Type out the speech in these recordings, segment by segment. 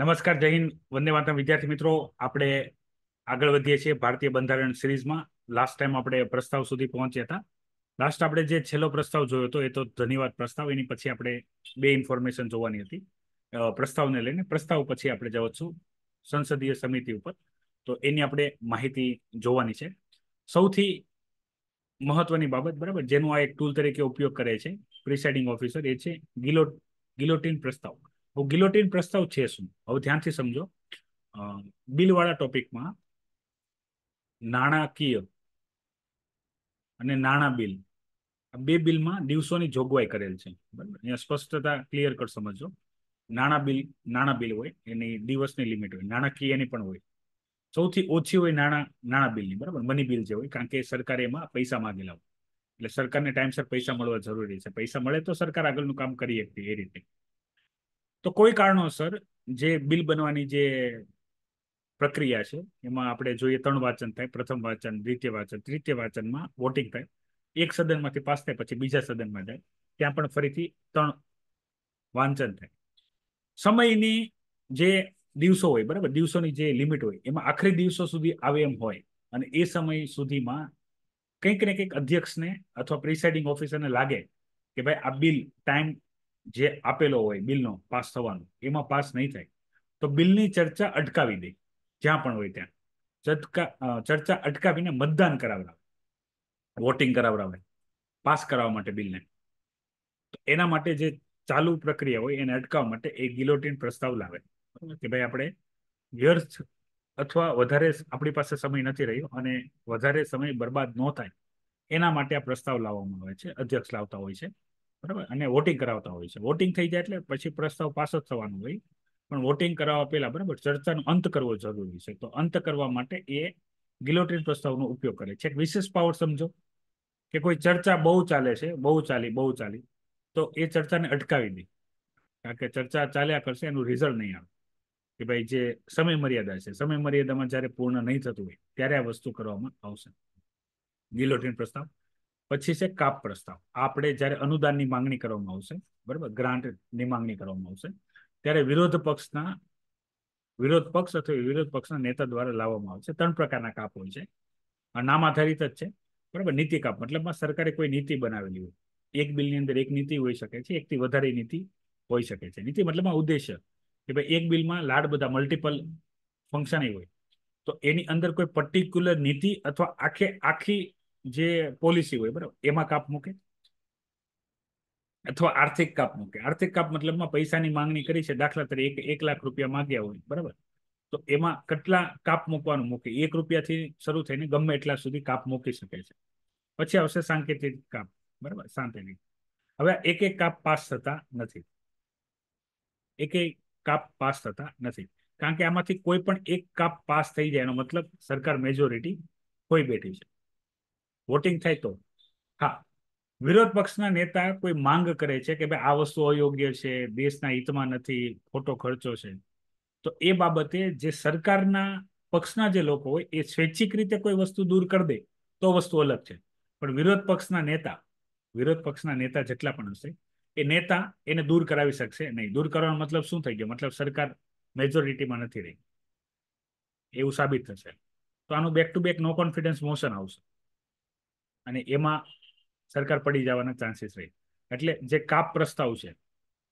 નમસ્કાર જય હિન્દ વંદે માતા વિદ્યાર્થી મિત્રો આપણે આગળ વધીએ છીએ ભારતીય બંધારણ સિરીઝમાં લાસ્ટ ટાઈમ આપણે પ્રસ્તાવ સુધી પહોંચ્યા હતા લાસ્ટ આપણે જે છેલ્લો પ્રસ્તાવ જોયો હતો એ તો ધન્યવાદ પ્રસ્તાવ એની પછી આપણે બે ઇન્ફોર્મેશન જોવાની હતી પ્રસ્તાવને લઈને પ્રસ્તાવ પછી આપણે જવશું સંસદીય સમિતિ ઉપર તો એની આપણે માહિતી જોવાની છે સૌથી મહત્વની બાબત બરાબર જેનો આ એક ટૂલ તરીકે ઉપયોગ કરે છે પ્રિસાઇડિંગ ઓફિસર એ છે ગિલો ગિલોટીન પ્રસ્તાવ હું ગિલોટીન પ્રસ્તાવ છે શું હવે ધ્યાનથી સમજો બિલવાળા ટોપિકમાં નાણાકીય અને નાણાં બિલ આ બે બિલમાં દિવસોની જોગવાઈ કરેલ છે બરાબર અહીંયા સ્પષ્ટતા ક્લિયર કર સમજો નાણાં બિલ નાણાં બિલ હોય એની દિવસની લિમિટ હોય નાણાકીયની પણ હોય સૌથી ઓછી હોય નાણાં નાણાં બિલની બરાબર મની બિલ જે હોય કારણ કે સરકારે એમાં પૈસા માગેલા હોય એટલે સરકારને ટાઈમસર પૈસા મળવા જરૂરી છે પૈસા મળે તો સરકાર આગળનું કામ કરી શકતી એ રીતે તો કોઈ કારણોસર જે બિલ બનવાની જે પ્રક્રિયા છે એમાં આપણે જોઈએ ત્રણ વાંચન થાય પ્રથમ વાંચન દ્વિતીય વાંચન તૃતીય વાંચનમાં વોટિંગ થાય એક સદનમાંથી પાસ થાય પછી બીજા સદનમાં જાય ત્યાં પણ ફરીથી ત્રણ વાંચન થાય સમયની જે દિવસો હોય બરાબર દિવસોની જે લિમિટ હોય એમાં આખરી દિવસો સુધી આવે એમ હોય અને એ સમય સુધીમાં કંઈક ને કંઈક અધ્યક્ષને અથવા પ્રિસાઇડિંગ ઓફિસરને લાગે કે ભાઈ આ બિલ ટાઈમ જે આપેલો હોય બિલનો પાસ થવાનો એમાં પાસ નહીં થાય તો બિલની ચર્ચા અટકાવી દે જ્યાં પણ હોય ત્યાં ચર્ચા અટકાવીને મતદાન કરાવડાવે વોટિંગ કરાવડાવે પાસ કરાવવા માટે બિલને તો એના માટે જે ચાલુ પ્રક્રિયા હોય એને અટકાવવા માટે એ ગિલોટીન પ્રસ્તાવ લાવે કે ભાઈ આપણે વ્યર્થ અથવા વધારે આપણી પાસે સમય નથી રહ્યો અને વધારે સમય બરબાદ ન થાય એના માટે આ પ્રસ્તાવ લાવવામાં આવે છે અધ્યક્ષ લાવતા હોય છે બરાબર અને વોટિંગ કરાવતા હોય છે વોટિંગ થઈ જાય એટલે પછી પ્રસ્તાવ પાસ થવાનું હોય પણ વોટિંગ કરાવવા પહેલા બરાબર ચર્ચાનો અંત કરવો જરૂરી છે તો અંત કરવા માટે એ ગિલોટીન પ્રસ્તાવનો ઉપયોગ કરે છે વિશેષ પાવર સમજો કે કોઈ ચર્ચા બહુ ચાલે છે બહુ ચાલી બહુ ચાલી તો એ ચર્ચાને અટકાવી દે કારણ કે ચર્ચા ચાલ્યા કરશે એનું રિઝલ્ટ નહીં આવે કે ભાઈ જે સમય મર્યાદા છે સમય મર્યાદામાં જ્યારે પૂર્ણ નહીં થતું હોય ત્યારે આ વસ્તુ કરવામાં આવશે ગિલોટીન પ્રસ્તાવ પછી છે કાપ પ્રસ્તાવ આપણે જ્યારે અનુદાનની માંગણી કરવામાં આવશે બરાબર ગ્રાન્ટની માંગણી કરવામાં આવશે ત્યારે વિરોધ પક્ષના વિરોધ પક્ષ અથવા વિરોધ પક્ષના નેતા દ્વારા લાવવામાં આવશે ત્રણ પ્રકારના કાપ હોય છે નામ આધારિત જ છે બરાબર નીતિ કાપ મતલબમાં સરકારે કોઈ નીતિ બનાવેલી હોય એક બિલની અંદર એક નીતિ હોઈ શકે છે એકથી વધારે નીતિ હોઈ શકે છે નીતિ મતલબમાં ઉદ્દેશ્ય કે ભાઈ એક બિલમાં લાડ બધા મલ્ટિપલ ફંક્શન હોય તો એની અંદર કોઈ પર્ટિક્યુલર નીતિ અથવા આખે આખી જે પોલિસી હોય બરાબર એમાં કાપ મૂકે અથવા આર્થિક કાપ મૂકે આર્થિક કાપ મતલબમાં પૈસાની માંગણી કરી છે દાખલા તરીકે એક લાખ રૂપિયા માંગ્યા હોય બરાબર તો એમાં કેટલા કાપ મૂકવાનું મૂકે એક રૂપિયાથી શરૂ થઈને ગમે એટલા સુધી કાપ મૂકી શકે છે પછી આવશે સાંકેતિક કાપ બરાબર સાંકેતિક હવે એક એક કાપ પાસ થતા નથી એક એક કાપ પાસ થતા નથી કારણ કે આમાંથી કોઈ પણ એક કાપ પાસ થઈ જાય એનો મતલબ સરકાર મેજોરિટી હોઈ બેઠી છે વોટિંગ થાય તો હા વિરોધ પક્ષના નેતા કોઈ માંગ કરે છે કે ભાઈ આ વસ્તુ અયોગ્ય છે દેશના હિતમાં નથી ખોટો ખર્ચો છે તો એ બાબતે જે સરકારના પક્ષના જે લોકો હોય એ સ્વૈચ્છિક રીતે કોઈ વસ્તુ દૂર કરી દે તો વસ્તુ અલગ છે પણ વિરોધ પક્ષના નેતા વિરોધ પક્ષના નેતા જેટલા પણ હશે એ નેતા એને દૂર કરાવી શકશે નહીં દૂર કરવાનો મતલબ શું થઈ ગયો મતલબ સરકાર મેજોરિટીમાં નથી રહી એવું સાબિત થશે તો આનું back to back no confidence motion આવશે અને એમાં સરકાર પડી જવાના ચાન્સીસ રહે એટલે જે કાપ પ્રસ્તાવ છે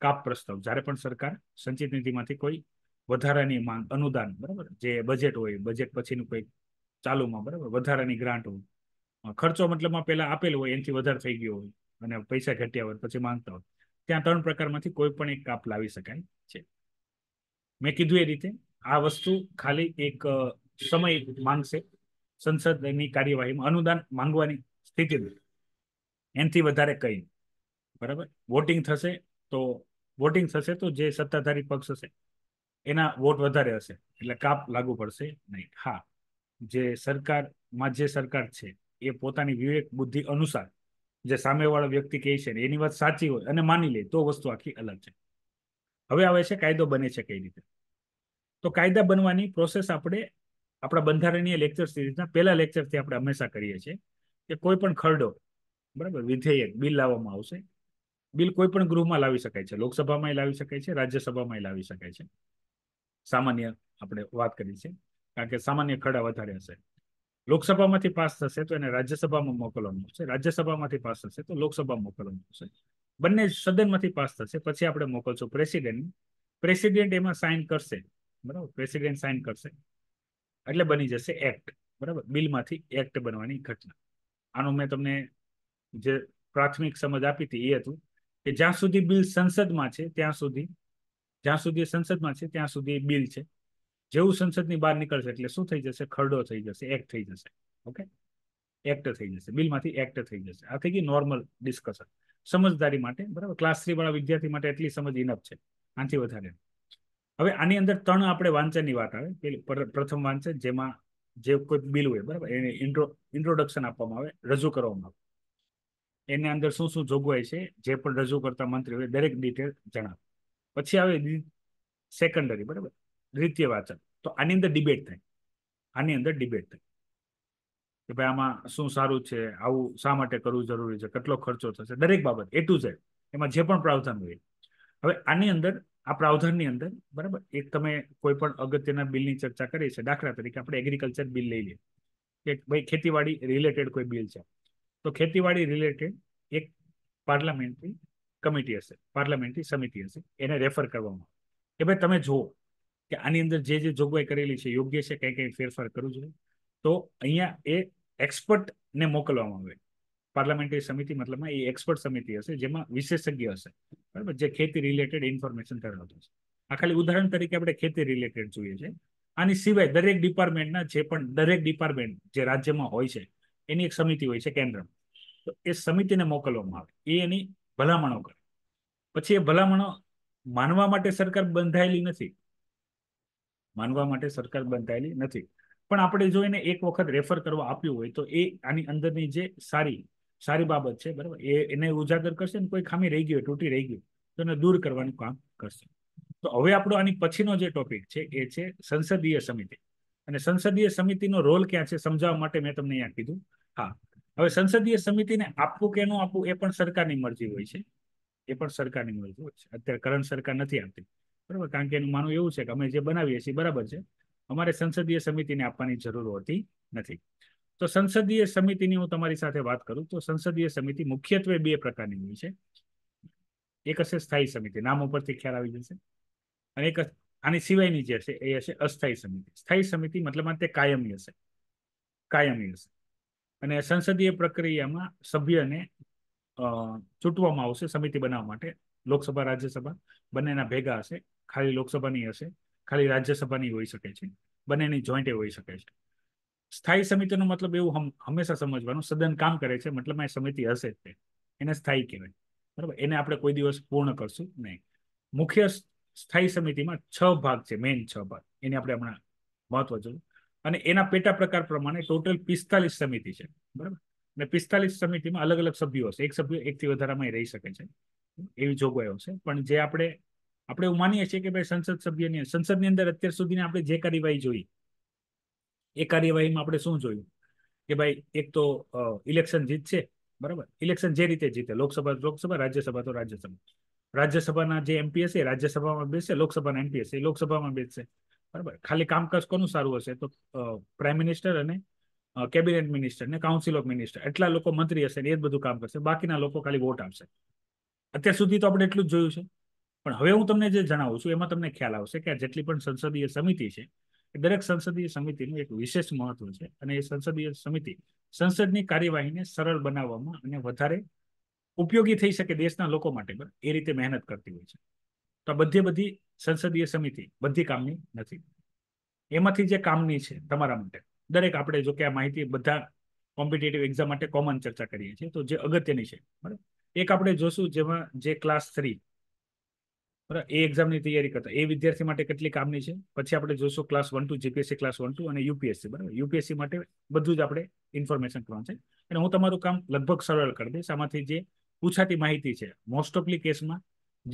કાપ પ્રસ્તાવ જ્યારે પણ સરકાર સંચિત નીતિમાંથી કોઈ વધારાની માંગ અનુદાન બરાબર જે બજેટ હોય બજેટ પછીનું કોઈ ચાલુમાં બરાબર વધારાની ગ્રાન્ટ હોય ખર્ચો મતલબમાં પહેલાં આપેલો હોય એનાથી વધારે થઈ ગયો હોય અને પૈસા ઘટ્યા હોય પછી માંગતા હોય ત્યાં ત્રણ પ્રકારમાંથી કોઈ પણ એક કાપ લાવી શકાય છે મેં કીધું એ રીતે આ વસ્તુ ખાલી એક સમય માંગશે સંસદની કાર્યવાહીમાં અનુદાન માંગવાની સ્થિતિ એનથી વધારે કંઈ બરાબર વોટિંગ થશે તો વોટિંગ થશે તો જે સત્તાધારી પક્ષ હશે એના વોટ વધારે હશે એટલે કાપ લાગુ પડશે નહીં હા જે સરકારમાં જે સરકાર છે એ પોતાની વિવેક બુદ્ધિ અનુસાર જે સામેવાળો વ્યક્તિ કહે છે એની વાત સાચી હોય અને માની લે તો વસ્તુ આખી અલગ છે હવે આવે છે કાયદો બને છે કઈ રીતે તો કાયદા બનવાની પ્રોસેસ આપણે આપણા બંધારણીય લેક્ચર સિરીઝના પહેલા લેક્ચરથી આપણે હંમેશા કરીએ છીએ કે કોઈ પણ ખરડો બરાબર વિધેયક બિલ લાવવામાં આવશે બિલ કોઈ પણ ગૃહમાં લાવી શકાય છે લોકસભામાં લાવી શકાય છે રાજ્યસભામાં લાવી શકાય છે સામાન્ય આપણે વાત કરી છે કારણ કે સામાન્ય ખરડા વધારે હશે લોકસભામાંથી પાસ થશે તો એને રાજ્યસભામાં મોકલવાનું હશે રાજ્યસભામાંથી પાસ થશે તો લોકસભામાં મોકલવાનું આવશે બંને સદનમાંથી પાસ થશે પછી આપણે મોકલશું પ્રેસિડેન્ટ પ્રેસિડેન્ટ એમાં સાઇન કરશે બરાબર પ્રેસિડેન્ટ સાઇન કરશે એટલે બની જશે એક્ટ બરાબર બિલમાંથી એક્ટ બનવાની ઘટના આનો મેં તમને જે પ્રાથમિક સમજ આપી હતી એ હતું કે જ્યાં સુધી બિલ સંસદમાં છે ત્યાં સુધી જ્યાં સુધી સંસદમાં છે ત્યાં સુધી એ બિલ છે જેવું સંસદની બહાર નીકળશે એટલે શું થઈ જશે ખરડો થઈ જશે એક્ટ થઈ જશે ઓકે એક્ટ થઈ જશે બિલમાંથી એક્ટ થઈ જશે આ થઈ ગઈ નોર્મલ ડિસ્કશન સમજદારી માટે બરાબર ક્લાસ થ્રી વાળા વિદ્યાર્થી માટે એટલી સમજ ઇનફ છે આનાથી વધારે હવે આની અંદર ત્રણ આપણે વાંચનની વાત આવે પેલી પ્રથમ વાંચન જેમાં જે કોઈ બિલ હોય બરાબર એને ઇન્ટ્રો ઇન્ટ્રોડક્શન આપવામાં આવે રજૂ કરવામાં આવે એની અંદર શું શું જોગવાઈ છે જે પણ રજૂ કરતા મંત્રી હોય દરેક ડિટેલ જણાવે પછી આવે સેકન્ડરી બરાબર દ્વિતીય વાચન તો આની અંદર ડિબેટ થાય આની અંદર ડિબેટ થાય કે ભાઈ આમાં શું સારું છે આવું શા માટે કરવું જરૂરી છે કેટલો ખર્ચો થશે દરેક બાબત એ ટુ ઝેડ એમાં જે પણ પ્રાવધાન હોય હવે આની અંદર આ પ્રાવધાનની અંદર બરાબર એક તમે કોઈ પણ અગત્યના બિલની ચર્ચા કરી છે દાખલા તરીકે આપણે એગ્રીકલ્ચર બિલ લઈ લઈએ કે ભાઈ ખેતીવાડી રિલેટેડ કોઈ બિલ છે તો ખેતીવાડી રિલેટેડ એક પાર્લામેન્ટરી કમિટી હશે પાર્લામેન્ટરી સમિતિ હશે એને રેફર કરવામાં કે ભાઈ તમે જુઓ કે આની અંદર જે જે જોગવાઈ કરેલી છે યોગ્ય છે કંઈ કંઈ ફેરફાર કરવું જોઈએ તો અહીંયા એ એક્સપર્ટને મોકલવામાં આવે પાર્લામેન્ટરી સમિતિ મતલબમાં એ એક્સપર્ટ સમિતિ હશે જેમાં વિશેષજ્ઞ હશે બરાબર જે ખેતી રિલેટેડ ઇન્ફોર્મેશન ધરાવતો હશે આ ખાલી ઉદાહરણ તરીકે આપણે ખેતી રિલેટેડ જોઈએ છે આની સિવાય દરેક ડિપાર્ટમેન્ટના જે પણ દરેક ડિપાર્ટમેન્ટ જે રાજ્યમાં હોય છે એની એક સમિતિ હોય છે કેન્દ્ર તો એ સમિતિને મોકલવામાં આવે એ એની ભલામણો કરે પછી એ ભલામણો માનવા માટે સરકાર બંધાયેલી નથી માનવા માટે સરકાર બંધાયેલી નથી પણ આપણે જો એને એક વખત રેફર કરવા આપ્યું હોય તો એ આની અંદરની જે સારી સારી બાબત છે બરાબર એ એને ઉજાગર કરશે ને કોઈ ખામી રહી ગઈ હોય તૂટી રહી ગઈ તો એને દૂર કરવાનું કામ કરશે તો હવે આપણો આની પછીનો જે ટોપિક છે એ છે સંસદીય સમિતિ અને સંસદીય સમિતિનો રોલ ક્યાં છે સમજાવવા માટે મેં તમને અહીંયા કીધું હા હવે સંસદીય સમિતિને આપવું કે ન આપવું એ પણ સરકારની મરજી હોય છે એ પણ સરકારની મરજી હોય છે અત્યારે કરંટ સરકાર નથી આપતી બરાબર કારણ કે એનું માનવું એવું છે કે અમે જે બનાવીએ છીએ બરાબર છે અમારે સંસદીય સમિતિને આપવાની જરૂર હોતી નથી તો સંસદીય સમિતિની હું તમારી સાથે વાત કરું તો સંસદીય સમિતિ મુખ્યત્વે બે પ્રકારની હોય છે એક હશે સ્થાયી સમિતિ નામ ઉપરથી ખ્યાલ આવી જશે અને એક આની સિવાયની જે હશે એ હશે અસ્થાયી સમિતિ સ્થાયી સમિતિ મતલબ તે કાયમી હશે કાયમી હશે અને સંસદીય પ્રક્રિયામાં સભ્યને ચૂંટવામાં આવશે સમિતિ બનાવવા માટે લોકસભા રાજ્યસભા બંનેના ભેગા હશે ખાલી લોકસભાની હશે ખાલી રાજ્યસભાની હોઈ શકે છે બંનેની જોઈન્ટે હોઈ શકે છે સ્થાયી સમિતિનો મતલબ એવું હંમેશા સમજવાનું સદન કામ કરે છે મતલબ આ સમિતિ હશે જ તે એને સ્થાયી કહેવાય બરાબર એને આપણે કોઈ દિવસ પૂર્ણ કરશું નહીં મુખ્ય સ્થાયી સમિતિમાં છ ભાગ છે મેઇન છ ભાગ એને આપણે હમણાં મહત્વ જોયું અને એના પેટા પ્રકાર પ્રમાણે ટોટલ પિસ્તાલીસ સમિતિ છે બરાબર અને પિસ્તાલીસ સમિતિમાં અલગ અલગ સભ્યો હશે એક સભ્ય એકથી વધારામાં રહી શકે છે એવી જોગવાઈઓ છે પણ જે આપણે આપણે એવું માનીએ છીએ કે ભાઈ સંસદ સભ્યની સંસદની અંદર અત્યાર સુધીની આપણે જે કાર્યવાહી જોઈ એ કાર્યવાહીમાં આપણે શું જોયું કે ભાઈ એક તો ઇલેક્શન જીત છે બરાબર ઇલેક્શન જે રીતે જીતે લોકસભા લોકસભા રાજ્યસભા તો રાજ્યસભા રાજ્યસભાના જે એમપીએસ એ રાજ્યસભામાં બેસશે લોકસભાના એમપી હશે લોકસભામાં બેસશે બરાબર ખાલી કામકાજ કોનું સારું હશે તો પ્રાઇમ મિનિસ્ટર અને કેબિનેટ મિનિસ્ટર ને કાઉન્સિલ ઓફ મિનિસ્ટર એટલા લોકો મંત્રી હશે ને એ જ બધું કામ કરશે બાકીના લોકો ખાલી વોટ આપશે અત્યાર સુધી તો આપણે એટલું જ જોયું છે પણ હવે હું તમને જે જણાવું છું એમાં તમને ખ્યાલ આવશે કે આ જેટલી પણ સંસદીય સમિતિ છે દરેક સંસદીય સમિતિનું એક વિશેષ મહત્વ છે અને એ સંસદીય સમિતિ સંસદની કાર્યવાહીને સરળ બનાવવામાં અને વધારે ઉપયોગી થઈ શકે દેશના લોકો માટે પણ એ રીતે મહેનત કરતી હોય છે તો આ બધી બધી સંસદીય સમિતિ બધી કામની નથી એમાંથી જે કામની છે તમારા માટે દરેક આપણે જો કે આ માહિતી બધા કોમ્પિટેટિવ એક્ઝામ માટે કોમન ચર્ચા કરીએ છીએ તો જે અગત્યની છે બરાબર એક આપણે જોશું જેમાં જે ક્લાસ થ્રી બરાબર એ એક્ઝામની તૈયારી કરતા એ વિદ્યાર્થી માટે કેટલી કામની છે પછી આપણે જોશું class one two GPSC class one two અને યુપીએસસી બરાબર યુપીએસસી માટે બધું જ આપણે ઇન્ફોર્મેશન કરવાનું છે અને હું તમારું કામ લગભગ સરળ કરી દઈશ આમાંથી જે પૂછાતી માહિતી છે મોસ્ટ ઓફલી કેસમાં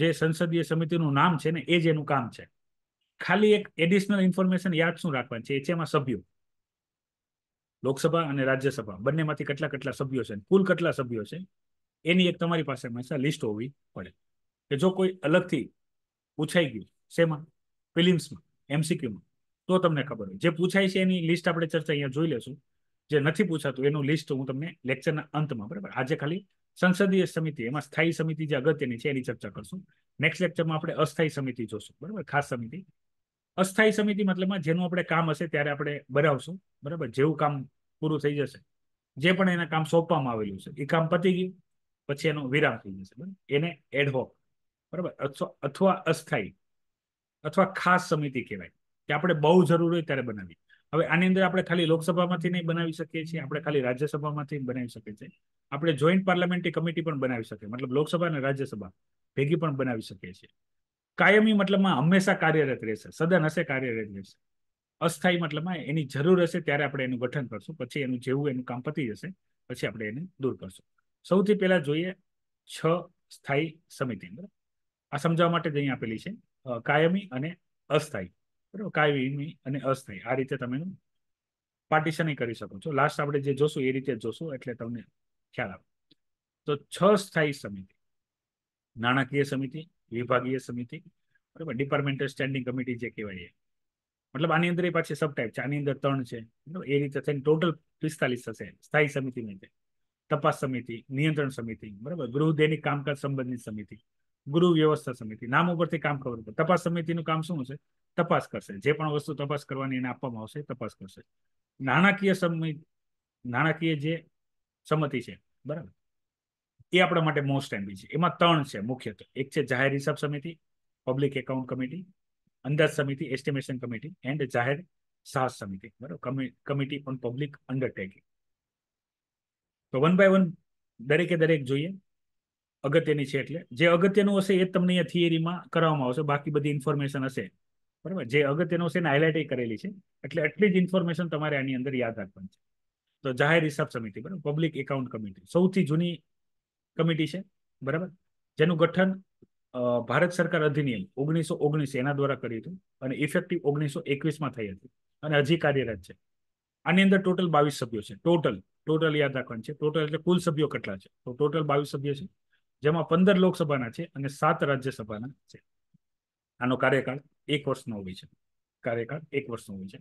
જે સંસદીય સમિતિનું નામ છે ને એ જ એનું કામ છે ખાલી એક એડિશનલ ઇન્ફોર્મેશન યાદ શું રાખવાનું છે એ છે એમાં સભ્યો લોકસભા અને રાજ્યસભા બંનેમાંથી કેટલા કેટલા સભ્યો છે કુલ કેટલા સભ્યો છે એની એક તમારી પાસે હંમેશા લિસ્ટ હોવી પડે કે જો કોઈ અલગથી પૂછાઈ ગયું શેમાં ફિલિમ્સમાં એમસીક્યુમાં તો તમને ખબર હોય જે પૂછાય છે એની લિસ્ટ આપણે ચર્ચા અહીંયા જોઈ લેશું જે નથી પૂછાતું એનું લિસ્ટ હું તમને લેક્ચરના અંતમાં બરાબર આજે ખાલી સંસદીય સમિતિ એમાં સ્થાયી સમિતિ જે અગત્યની છે એની ચર્ચા કરશું નેક્સ્ટ લેક્ચરમાં આપણે અસ્થાયી સમિતિ જોશું બરાબર ખાસ સમિતિ અસ્થાયી સમિતિ મતલબમાં જેનું આપણે કામ હશે ત્યારે આપણે બનાવશું બરાબર જેવું કામ પૂરું થઈ જશે જે પણ એના કામ સોંપવામાં આવેલું છે એ કામ પતી ગયું પછી એનો વિરામ થઈ જશે બરાબર એને એડહોક બરાબર અથવા અથવા અસ્થાયી અથવા ખાસ સમિતિ કહેવાય કે આપણે બહુ જરૂર હોય ત્યારે બનાવી હવે આની અંદર આપણે ખાલી લોકસભામાંથી નહીં બનાવી શકીએ છીએ આપણે ખાલી રાજ્યસભામાંથી બનાવી શકીએ છીએ આપણે જોઈન્ટ પાર્લામેન્ટરી કમિટી પણ બનાવી શકીએ મતલબ લોકસભા અને રાજ્યસભા ભેગી પણ બનાવી શકીએ છીએ કાયમી મતલબમાં હંમેશા કાર્યરત રહેશે સદન હશે કાર્યરત રહેશે અસ્થાયી મતલબમાં એની જરૂર હશે ત્યારે આપણે એનું ગઠન કરશું પછી એનું જેવું એનું કામ પતી જશે પછી આપણે એને દૂર કરશું સૌથી પહેલા જોઈએ છ સ્થાયી સમિતિ બરાબર આ સમજાવવા માટે જ અહીં આપેલી છે કાયમી અને અસ્થાયી બરાબર કાયમી અને અસ્થાયી આ રીતે તમે પાર્ટીશન કરી શકો છો લાસ્ટ આપણે જે જોશું એ રીતે જોશું એટલે તમને ખ્યાલ આવે તો છ સ્થાયી સમિતિ નાણાકીય સમિતિ વિભાગીય સમિતિ બરાબર ડિપાર્ટમેન્ટલ સ્ટેન્ડિંગ કમિટી જે કહેવાય એ મતલબ આની અંદર એ પાછી સબ ટાઈપ છે આની અંદર ત્રણ છે એ રીતે થઈને ટોટલ પિસ્તાલીસ થશે સ્થાયી સમિતિની છે તપાસ સમિતિ નિયંત્રણ સમિતિ બરાબર ગૃહદેની કામકાજ સંબંધની સમિતિ ગુરુ વ્યવસ્થા સમિતિ નામ ઉપરથી કામ ખબર પડે તપાસ સમિતિનું કામ શું હશે તપાસ કરશે જે પણ વસ્તુ તપાસ કરવાની એને આપવામાં આવશે તપાસ કરશે નાણાકીય સમિતિ નાણાકીય જે સમિતિ છે બરાબર એ આપણા માટે મોસ્ટ એમ્બી છે એમાં ત્રણ છે મુખ્યત્વે એક છે જાહેર હિસાબ સમિતિ પબ્લિક એકાઉન્ટ કમિટી અંદાજ સમિતિ એસ્ટિમેશન કમિટી એન્ડ જાહેર સાહસ સમિતિ બરાબર કમિટી ઓન પબ્લિક અન્ડરટેકિંગ તો વન બાય વન દરેકે દરેક જોઈએ અગત્યની છે એટલે જે અગત્યનું હશે એ તમને અહીંયા થિયરીમાં કરવામાં આવશે બાકી બધી ઇન્ફોર્મેશન હશે બરાબર જે અગત્યનું હશે એને હાઇલાઇટ કરેલી છે એટલે આટલી જ ઇન્ફોર્મેશન તમારે આની અંદર યાદ રાખવાની છે તો જાહેર હિસાબ સમિતિ બરાબર પબ્લિક એકાઉન્ટ કમિટી સૌથી જૂની કમિટી છે બરાબર જેનું ગઠન ભારત સરકાર અધિનિયમ ઓગણીસો ઓગણીસ એના દ્વારા કર્યું હતું અને ઇફેક્ટિવ ઓગણીસો એકવીસમાં થઈ હતી અને હજી કાર્યરત છે આની અંદર ટોટલ બાવીસ સભ્યો છે ટોટલ ટોટલ યાદ રાખવાનું છે ટોટલ એટલે કુલ સભ્યો કેટલા છે તો ટોટલ બાવીસ સભ્યો છે જેમાં પંદર લોકસભાના છે અને સાત રાજ્યસભાના છે આનો કાર્યકાળ એક વર્ષનો હોય છે કાર્યકાળ એક વર્ષનો હોય છે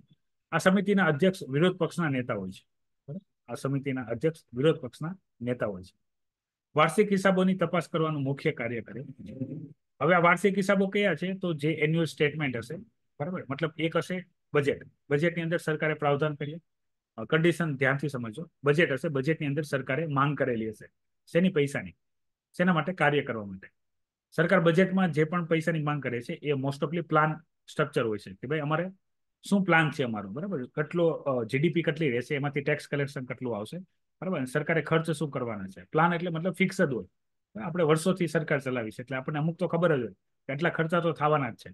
આ સમિતિના અધ્યક્ષ વિરોધ પક્ષના નેતા હોય છે આ સમિતિના અધ્યક્ષ વિરોધ પક્ષના નેતા હોય છે વાર્ષિક હિસાબોની તપાસ કરવાનું મુખ્ય કાર્ય કરે હવે આ વાર્ષિક હિસાબો કયા છે તો જે એન્યુઅલ સ્ટેટમેન્ટ હશે બરાબર મતલબ એક હશે બજેટ બજેટની અંદર સરકારે પ્રાવધાન કરીએ કન્ડિશન ધ્યાનથી સમજો બજેટ હશે બજેટની અંદર સરકારે માંગ કરેલી હશે શેની પૈસાની શેના માટે કાર્ય કરવા માટે સરકાર બજેટમાં જે પણ પૈસાની માંગ કરે છે એ મોસ્ટ ઓફલી પ્લાન સ્ટ્રક્ચર હોય છે કે ભાઈ અમારે શું પ્લાન છે અમારું બરાબર કેટલો જીડીપી કેટલી રહેશે એમાંથી ટેક્સ કલેક્શન કેટલું આવશે બરાબર સરકારે ખર્ચ શું કરવાના છે પ્લાન એટલે મતલબ ફિક્સ જ હોય આપણે વર્ષોથી સરકાર ચલાવી છે એટલે આપણને અમુક તો ખબર જ હોય કે એટલા ખર્ચા તો થવાના જ છે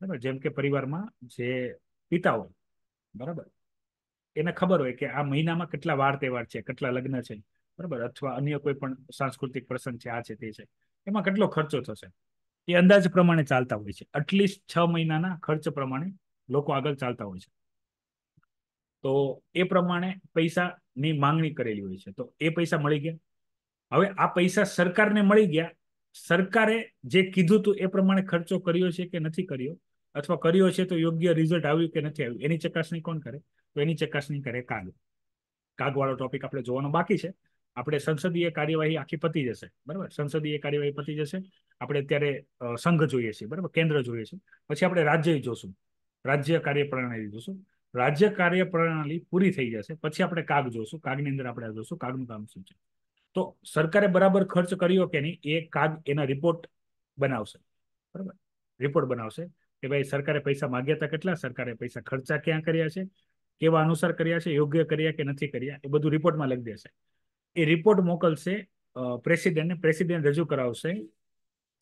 બરાબર જેમ કે પરિવારમાં જે પિતા હોય બરાબર એને ખબર હોય કે આ મહિનામાં કેટલા વાર તહેવાર છે કેટલા લગ્ન છે બરાબર અથવા અન્ય કોઈ પણ સાંસ્કૃતિક પ્રસંગ છે આ છે તે છે એમાં કેટલો ખર્ચો થશે એ અંદાજ પ્રમાણે ચાલતા હોય છે એટલીસ્ટ છ મહિનાના ખર્ચ પ્રમાણે લોકો આગળ ચાલતા હોય છે તો એ પ્રમાણે પૈસાની માંગણી કરેલી હોય છે તો એ પૈસા મળી ગયા હવે આ પૈસા સરકારને મળી ગયા સરકારે જે કીધું હતું એ પ્રમાણે ખર્ચો કર્યો છે કે નથી કર્યો અથવા કર્યો છે તો યોગ્ય રિઝલ્ટ આવ્યું કે નથી આવ્યું એની ચકાસણી કોણ કરે તો એની ચકાસણી કરે કાગ કાગવાળો ટોપિક આપણે જોવાનો બાકી છે આપણે સંસદીય કાર્યવાહી આખી પતી જશે બરાબર સંસદીય કાર્યવાહી પતી જશે આપણે ત્યારે સંઘ જોઈએ છીએ બરાબર કેન્દ્ર જોઈએ છીએ પછી આપણે રાજ્ય જોશું રાજ્ય કાર્યપ્રણાલી જોશું રાજ્ય કાર્યપ્રણાલી પૂરી થઈ જશે પછી આપણે કાગ જોશું કાગની અંદર આપણે જોશું કાગનું કામ શું છે તો સરકારે બરાબર ખર્ચ કર્યો કે નહીં એ કાગ એના રિપોર્ટ બનાવશે બરાબર રિપોર્ટ બનાવશે કે ભાઈ સરકારે પૈસા માગ્યા હતા કેટલા સરકારે પૈસા ખર્ચા ક્યાં કર્યા છે કેવા અનુસાર કર્યા છે યોગ્ય કર્યા કે નથી કર્યા એ બધું રિપોર્ટમાં લખી દેશે એ રિપોર્ટ મોકલશે પ્રેસિડેન્ટને પ્રેસિડેન્ટ રજૂ કરાવશે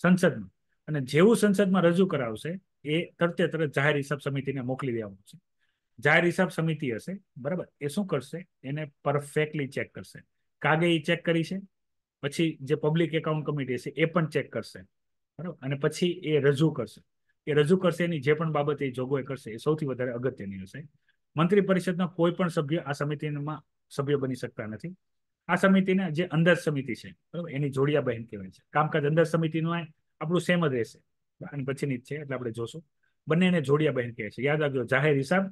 સંસદમાં અને જેવું સંસદમાં રજૂ કરાવશે એ તરતે તરત જાહેર હિસાબ સમિતિને મોકલી દેવાનું છે જાહેર હિસાબ સમિતિ હશે બરાબર એ શું કરશે એને પરફેક્ટલી ચેક કરશે કાગે એ ચેક કરી છે પછી જે પબ્લિક એકાઉન્ટ કમિટી છે એ પણ ચેક કરશે બરાબર અને પછી એ રજૂ કરશે એ રજૂ કરશે એની જે પણ બાબત એ જોગવાઈ કરશે એ સૌથી વધારે અગત્યની હશે મંત્રી પરિષદના કોઈ પણ સભ્ય આ સમિતિમાં સભ્ય બની શકતા નથી આ સમિતિને જે અંદર સમિતિ છે બરાબર એની જોડિયા બહેન કહેવાય છે કામકાજ અંદર સમિતિનું આપણું સેમ જ રહેશે અને પછીની જ છે એટલે આપણે જોશું બંનેને જોડિયા બહેન કહે છે યાદ રાખજો જાહેર હિસાબ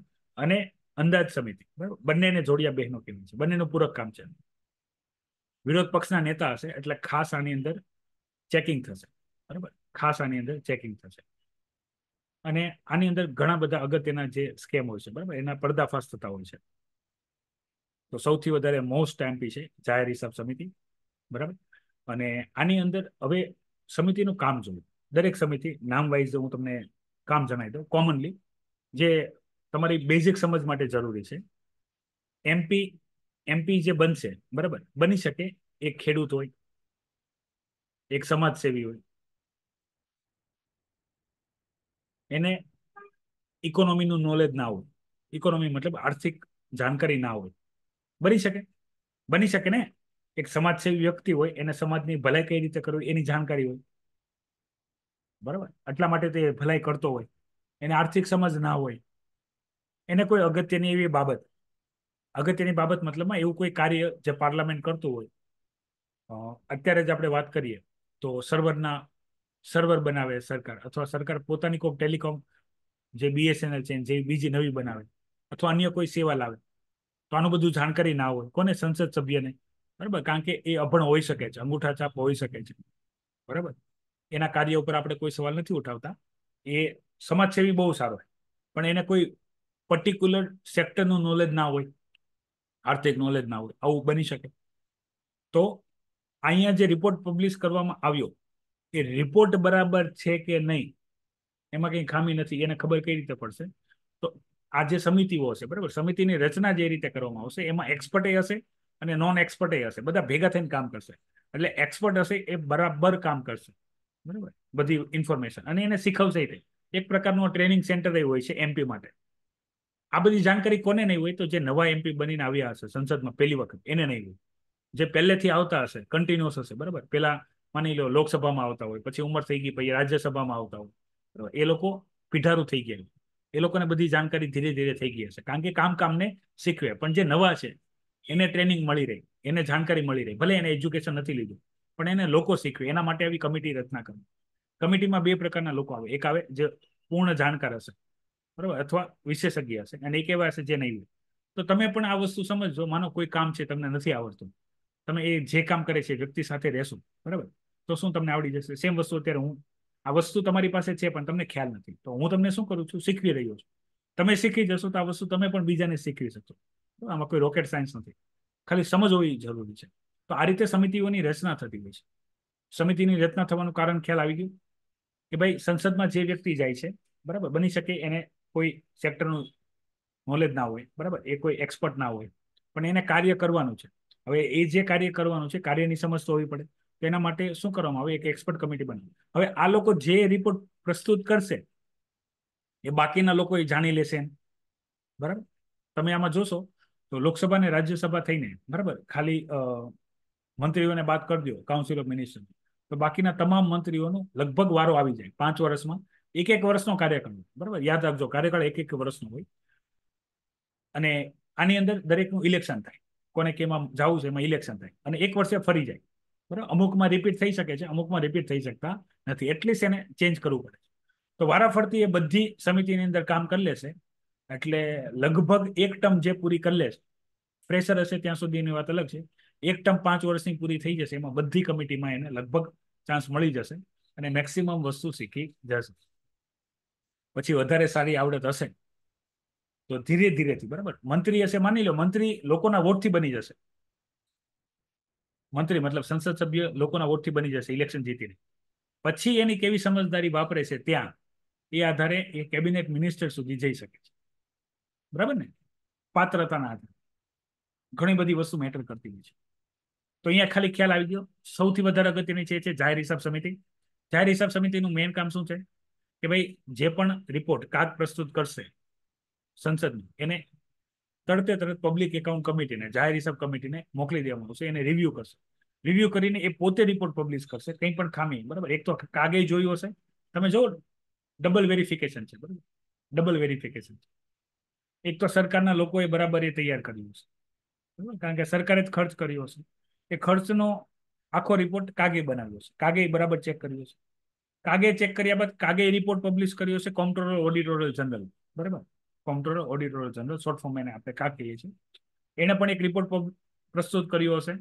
અને અંદાજ સમિતિ બરાબર બંનેને જોડિયા બહેનો કહેવાય છે બંનેનું પૂરક કામ છે વિરોધ પક્ષના નેતા હશે એટલે ખાસ આની અંદર ચેકિંગ થશે બરાબર ખાસ આની અંદર ચેકિંગ થશે અને આની અંદર ઘણા બધા અગત્યના જે સ્કેમ હોય છે બરાબર એના પર્દાફાશ થતા હોય છે તો સૌથી વધારે મોસ્ટ એમપી છે જાહેર હિસાબ સમિતિ બરાબર અને આની અંદર હવે સમિતિનું કામ જોયું દરેક સમિતિ નામ વાઇઝ હું તમને કામ જણાવી દઉં કોમનલી જે તમારી બેઝિક સમજ માટે જરૂરી છે એમપી એમપી જે બનશે બરાબર બની શકે એક ખેડૂત હોય એક સમાજસેવી હોય એને ઇકોનોમીનું નોલેજ ના હોય ઇકોનોમી મતલબ આર્થિક જાણકારી ના હોય બની શકે બની શકે ને એક સમાજસેવી વ્યક્તિ હોય એને સમાજની ભલાઈ કઈ રીતે કરવી એની જાણકારી હોય બરાબર એટલા માટે તે ભલાઈ કરતો હોય એને આર્થિક સમજ ના હોય એને કોઈ અગત્યની એવી બાબત અગત્યની બાબત મતલબમાં એવું કોઈ કાર્ય જે પાર્લામેન્ટ કરતું હોય અત્યારે જ આપણે વાત કરીએ તો સર્વરના સર્વર બનાવે સરકાર અથવા સરકાર પોતાની કોઈક ટેલિકોમ જે બીએસએનએલ છે જે બીજી નવી બનાવે અથવા અન્ય કોઈ સેવા લાવે તો આનું બધું જાણકારી ના હોય કોને સંસદ સભ્યને બરાબર કારણ કે એ અભણ હોઈ શકે છે અંગૂઠા છાપ હોઈ શકે છે બરાબર એના કાર્ય ઉપર આપણે કોઈ સવાલ નથી ઉઠાવતા એ સમાજસેવી બહુ સારો પણ એને કોઈ પર્ટિક્યુલર સેક્ટરનું નોલેજ ના હોય આર્થિક નોલેજ ના હોય આવું બની શકે તો અહીંયા જે રિપોર્ટ પબ્લિશ કરવામાં આવ્યો એ રિપોર્ટ બરાબર છે કે નહીં એમાં કંઈ ખામી નથી એને ખબર કઈ રીતે પડશે તો આ જે સમિતિઓ હશે બરાબર સમિતિની રચના જે રીતે કરવામાં આવશે એમાં એક્સપર્ટ એ હશે અને નોન એક્સપર્ટે હશે બધા ભેગા થઈને કામ કરશે એટલે એક્સપર્ટ હશે એ બરાબર કામ કરશે બરાબર બધી ઇન્ફોર્મેશન અને એને શીખવશે તે એક પ્રકારનું ટ્રેનિંગ સેન્ટર એ હોય છે એમપી માટે આ બધી જાણકારી કોને નહીં હોય તો જે નવા એમપી બનીને આવ્યા હશે સંસદમાં પહેલી વખત એને નહીં હોય જે પહેલેથી આવતા હશે કન્ટિન્યુઅસ હશે બરાબર પહેલા માની લો લોકસભામાં આવતા હોય પછી ઉંમર થઈ ગઈ પછી રાજ્યસભામાં આવતા હોય બરાબર એ લોકો પીઢારું થઈ ગયા એ લોકોને બધી જાણકારી ધીરે ધીરે થઈ ગઈ હશે કારણ કે કામ કામને શીખવે પણ જે નવા છે એને ટ્રેનિંગ મળી રહી એને જાણકારી મળી રહી ભલે એને એજ્યુકેશન નથી લીધું પણ એને લોકો શીખવે એના માટે આવી કમિટી રચના કરવી કમિટીમાં બે પ્રકારના લોકો આવે એક આવે જે પૂર્ણ જાણકાર હશે બરાબર અથવા વિશેષજ્ઞ હશે અને એક એવા હશે જે નહીં તો તમે પણ આ વસ્તુ સમજો માનો કોઈ કામ છે તમને નથી આવડતું તમે એ જે કામ કરે છે વ્યક્તિ સાથે રહેશો બરાબર તો શું તમને આવડી જશે સેમ વસ્તુ અત્યારે હું આ વસ્તુ તમારી પાસે છે પણ તમને ખ્યાલ નથી તો હું તમને શું કરું છું શીખવી રહ્યો છું તમે શીખી જશો તો આ વસ્તુ તમે પણ બીજાને શીખવી શકશો આમાં કોઈ રોકેટ સાયન્સ નથી ખાલી સમજ હોવી જરૂરી છે તો આ રીતે સમિતિઓની રચના થતી હોય છે સમિતિની રચના થવાનું કારણ ખ્યાલ આવી ગયું કે ભાઈ સંસદમાં જે વ્યક્તિ જાય છે બરાબર બની શકે એને કોઈ સેક્ટરનું નોલેજ ના હોય બરાબર એ કોઈ એક્સપર્ટ ના હોય પણ એને કાર્ય કરવાનું છે હવે એ જે કાર્ય કરવાનું છે કાર્યની સમજ તો હોવી પડે તેના માટે શું કરવામાં આવે એક એક્સપર્ટ કમિટી બની હવે આ લોકો જે રિપોર્ટ પ્રસ્તુત કરશે એ બાકીના લોકો એ જાણી લેશે બરાબર તમે આમાં જોશો તો લોકસભા ને રાજ્યસભા થઈને બરાબર ખાલી મંત્રીઓને બાદ કરી દો કાઉન્સિલ ઓફ મિનિસ્ટર તો બાકીના તમામ મંત્રીઓનો લગભગ વારો આવી જાય પાંચ વર્ષમાં એક એક વર્ષનો કાર્યક્રમ બરાબર યાદ રાખજો કાર્યકાળ એક એક વર્ષનો હોય અને આની અંદર દરેકનું ઇલેક્શન થાય કોને કેમાં જવું છે એમાં ઇલેક્શન થાય અને એક વર્ષે ફરી જાય બરાબર અમુકમાં રિપીટ થઈ શકે છે અમુકમાં રિપીટ થઈ શકતા નથી એટલીસ્ટ એને ચેન્જ કરવું પડે છે તો વારાફરતી એ બધી સમિતિની અંદર કામ કરી લેશે એટલે લગભગ એક ટર્મ જે પૂરી કરી લેશે ફ્રેશર હશે ત્યાં સુધીની વાત અલગ છે એક ટર્મ પાંચ વર્ષની પૂરી થઈ જશે એમાં બધી કમિટીમાં એને લગભગ ચાન્સ મળી જશે અને મેક્સિમમ વસ્તુ શીખી જશે પછી વધારે સારી આવડત હશે તો ધીરે ધીરેથી બરાબર મંત્રી હશે માની લો મંત્રી લોકોના વોટથી બની જશે મંત્રી મતલબ સંસદ સભ્ય લોકોના વોટથી બની જશે ઇલેક્શન જીતીને પછી એની કેવી સમજદારી વાપરે છે ત્યાં એ આધારે એ કેબિનેટ મિનિસ્ટર સુધી જઈ શકે છે બરાબર ને પાત્રતાના આધારે ઘણી બધી વસ્તુ મેટર કરતી હોય છે તો અહીંયા ખાલી ખ્યાલ આવી ગયો સૌથી વધારે અગત્યની છે જાહેર હિસાબ સમિતિ જાહેર હિસાબ સમિતિનું મેઇન કામ શું છે કે ભાઈ જે પણ રિપોર્ટ કાગ પ્રસ્તુત કરશે સંસદનું એને તરતે તરત પબ્લિક એકાઉન્ટ કમિટીને જાહેર હિસાબ કમિટીને મોકલી દેવામાં આવશે એને રિવ્યૂ કરશે રિવ્યૂ કરીને એ પોતે રિપોર્ટ પબ્લિશ કરશે કંઈ પણ ખામી બરાબર એક તો કાગે જોયું હશે તમે જો ડબલ વેરિફિકેશન છે બરાબર ડબલ વેરિફિકેશન છે એક તો સરકારના લોકોએ બરાબર એ તૈયાર કર્યું હશે બરાબર કારણ કે સરકારે જ ખર્ચ કર્યો હશે એ ખર્ચનો આખો રિપોર્ટ કાગે બનાવ્યો છે કાગે બરાબર ચેક કર્યો છે કાગે ચેક કર્યા બાદ કાગે રિપોર્ટ પબ્લિશ કર્યો છે કોમ્પ્ટ્રોલર ઓડિટોર જનરલ બરાબર computer auditor general short form એને આપણે કા કહીએ છીએ એને પણ એક રિપોર્ટ પ્રસ્તુત કર્યો હશે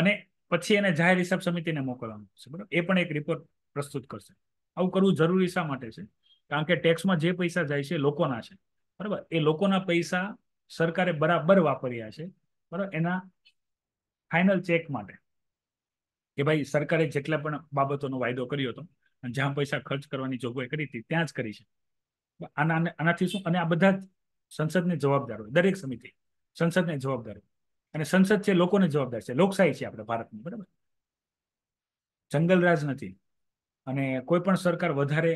અને પછી એને જાહેર હિસાબ સમિતિને મોકલવાનું હશે બરાબર એ પણ એક રિપોર્ટ પ્રસ્તુત કરશે આવું કરવું જરૂરી શા માટે છે કારણ કે ટેક્સમાં જે પૈસા જાય છે લોકોના છે બરાબર એ લોકોના પૈસા સરકારે બરાબર વાપર્યા છે બરાબર એના ફાઇનલ ચેક માટે કે ભાઈ સરકારે જેટલા પણ બાબતોનો વાયદો કર્યો હતો અને જ્યાં પૈસા ખર્ચ કરવાની જોગવાઈ કરી હતી ત્યાં જ કરી છે આના આનાથી શું અને આ બધા જ સંસદને જવાબદાર હોય દરેક સમિતિ સંસદને જવાબદાર હોય અને સંસદ છે લોકોને જવાબદાર છે લોકશાહી છે આપણે ભારતની બરાબર જંગલરાજ નથી અને કોઈ પણ સરકાર વધારે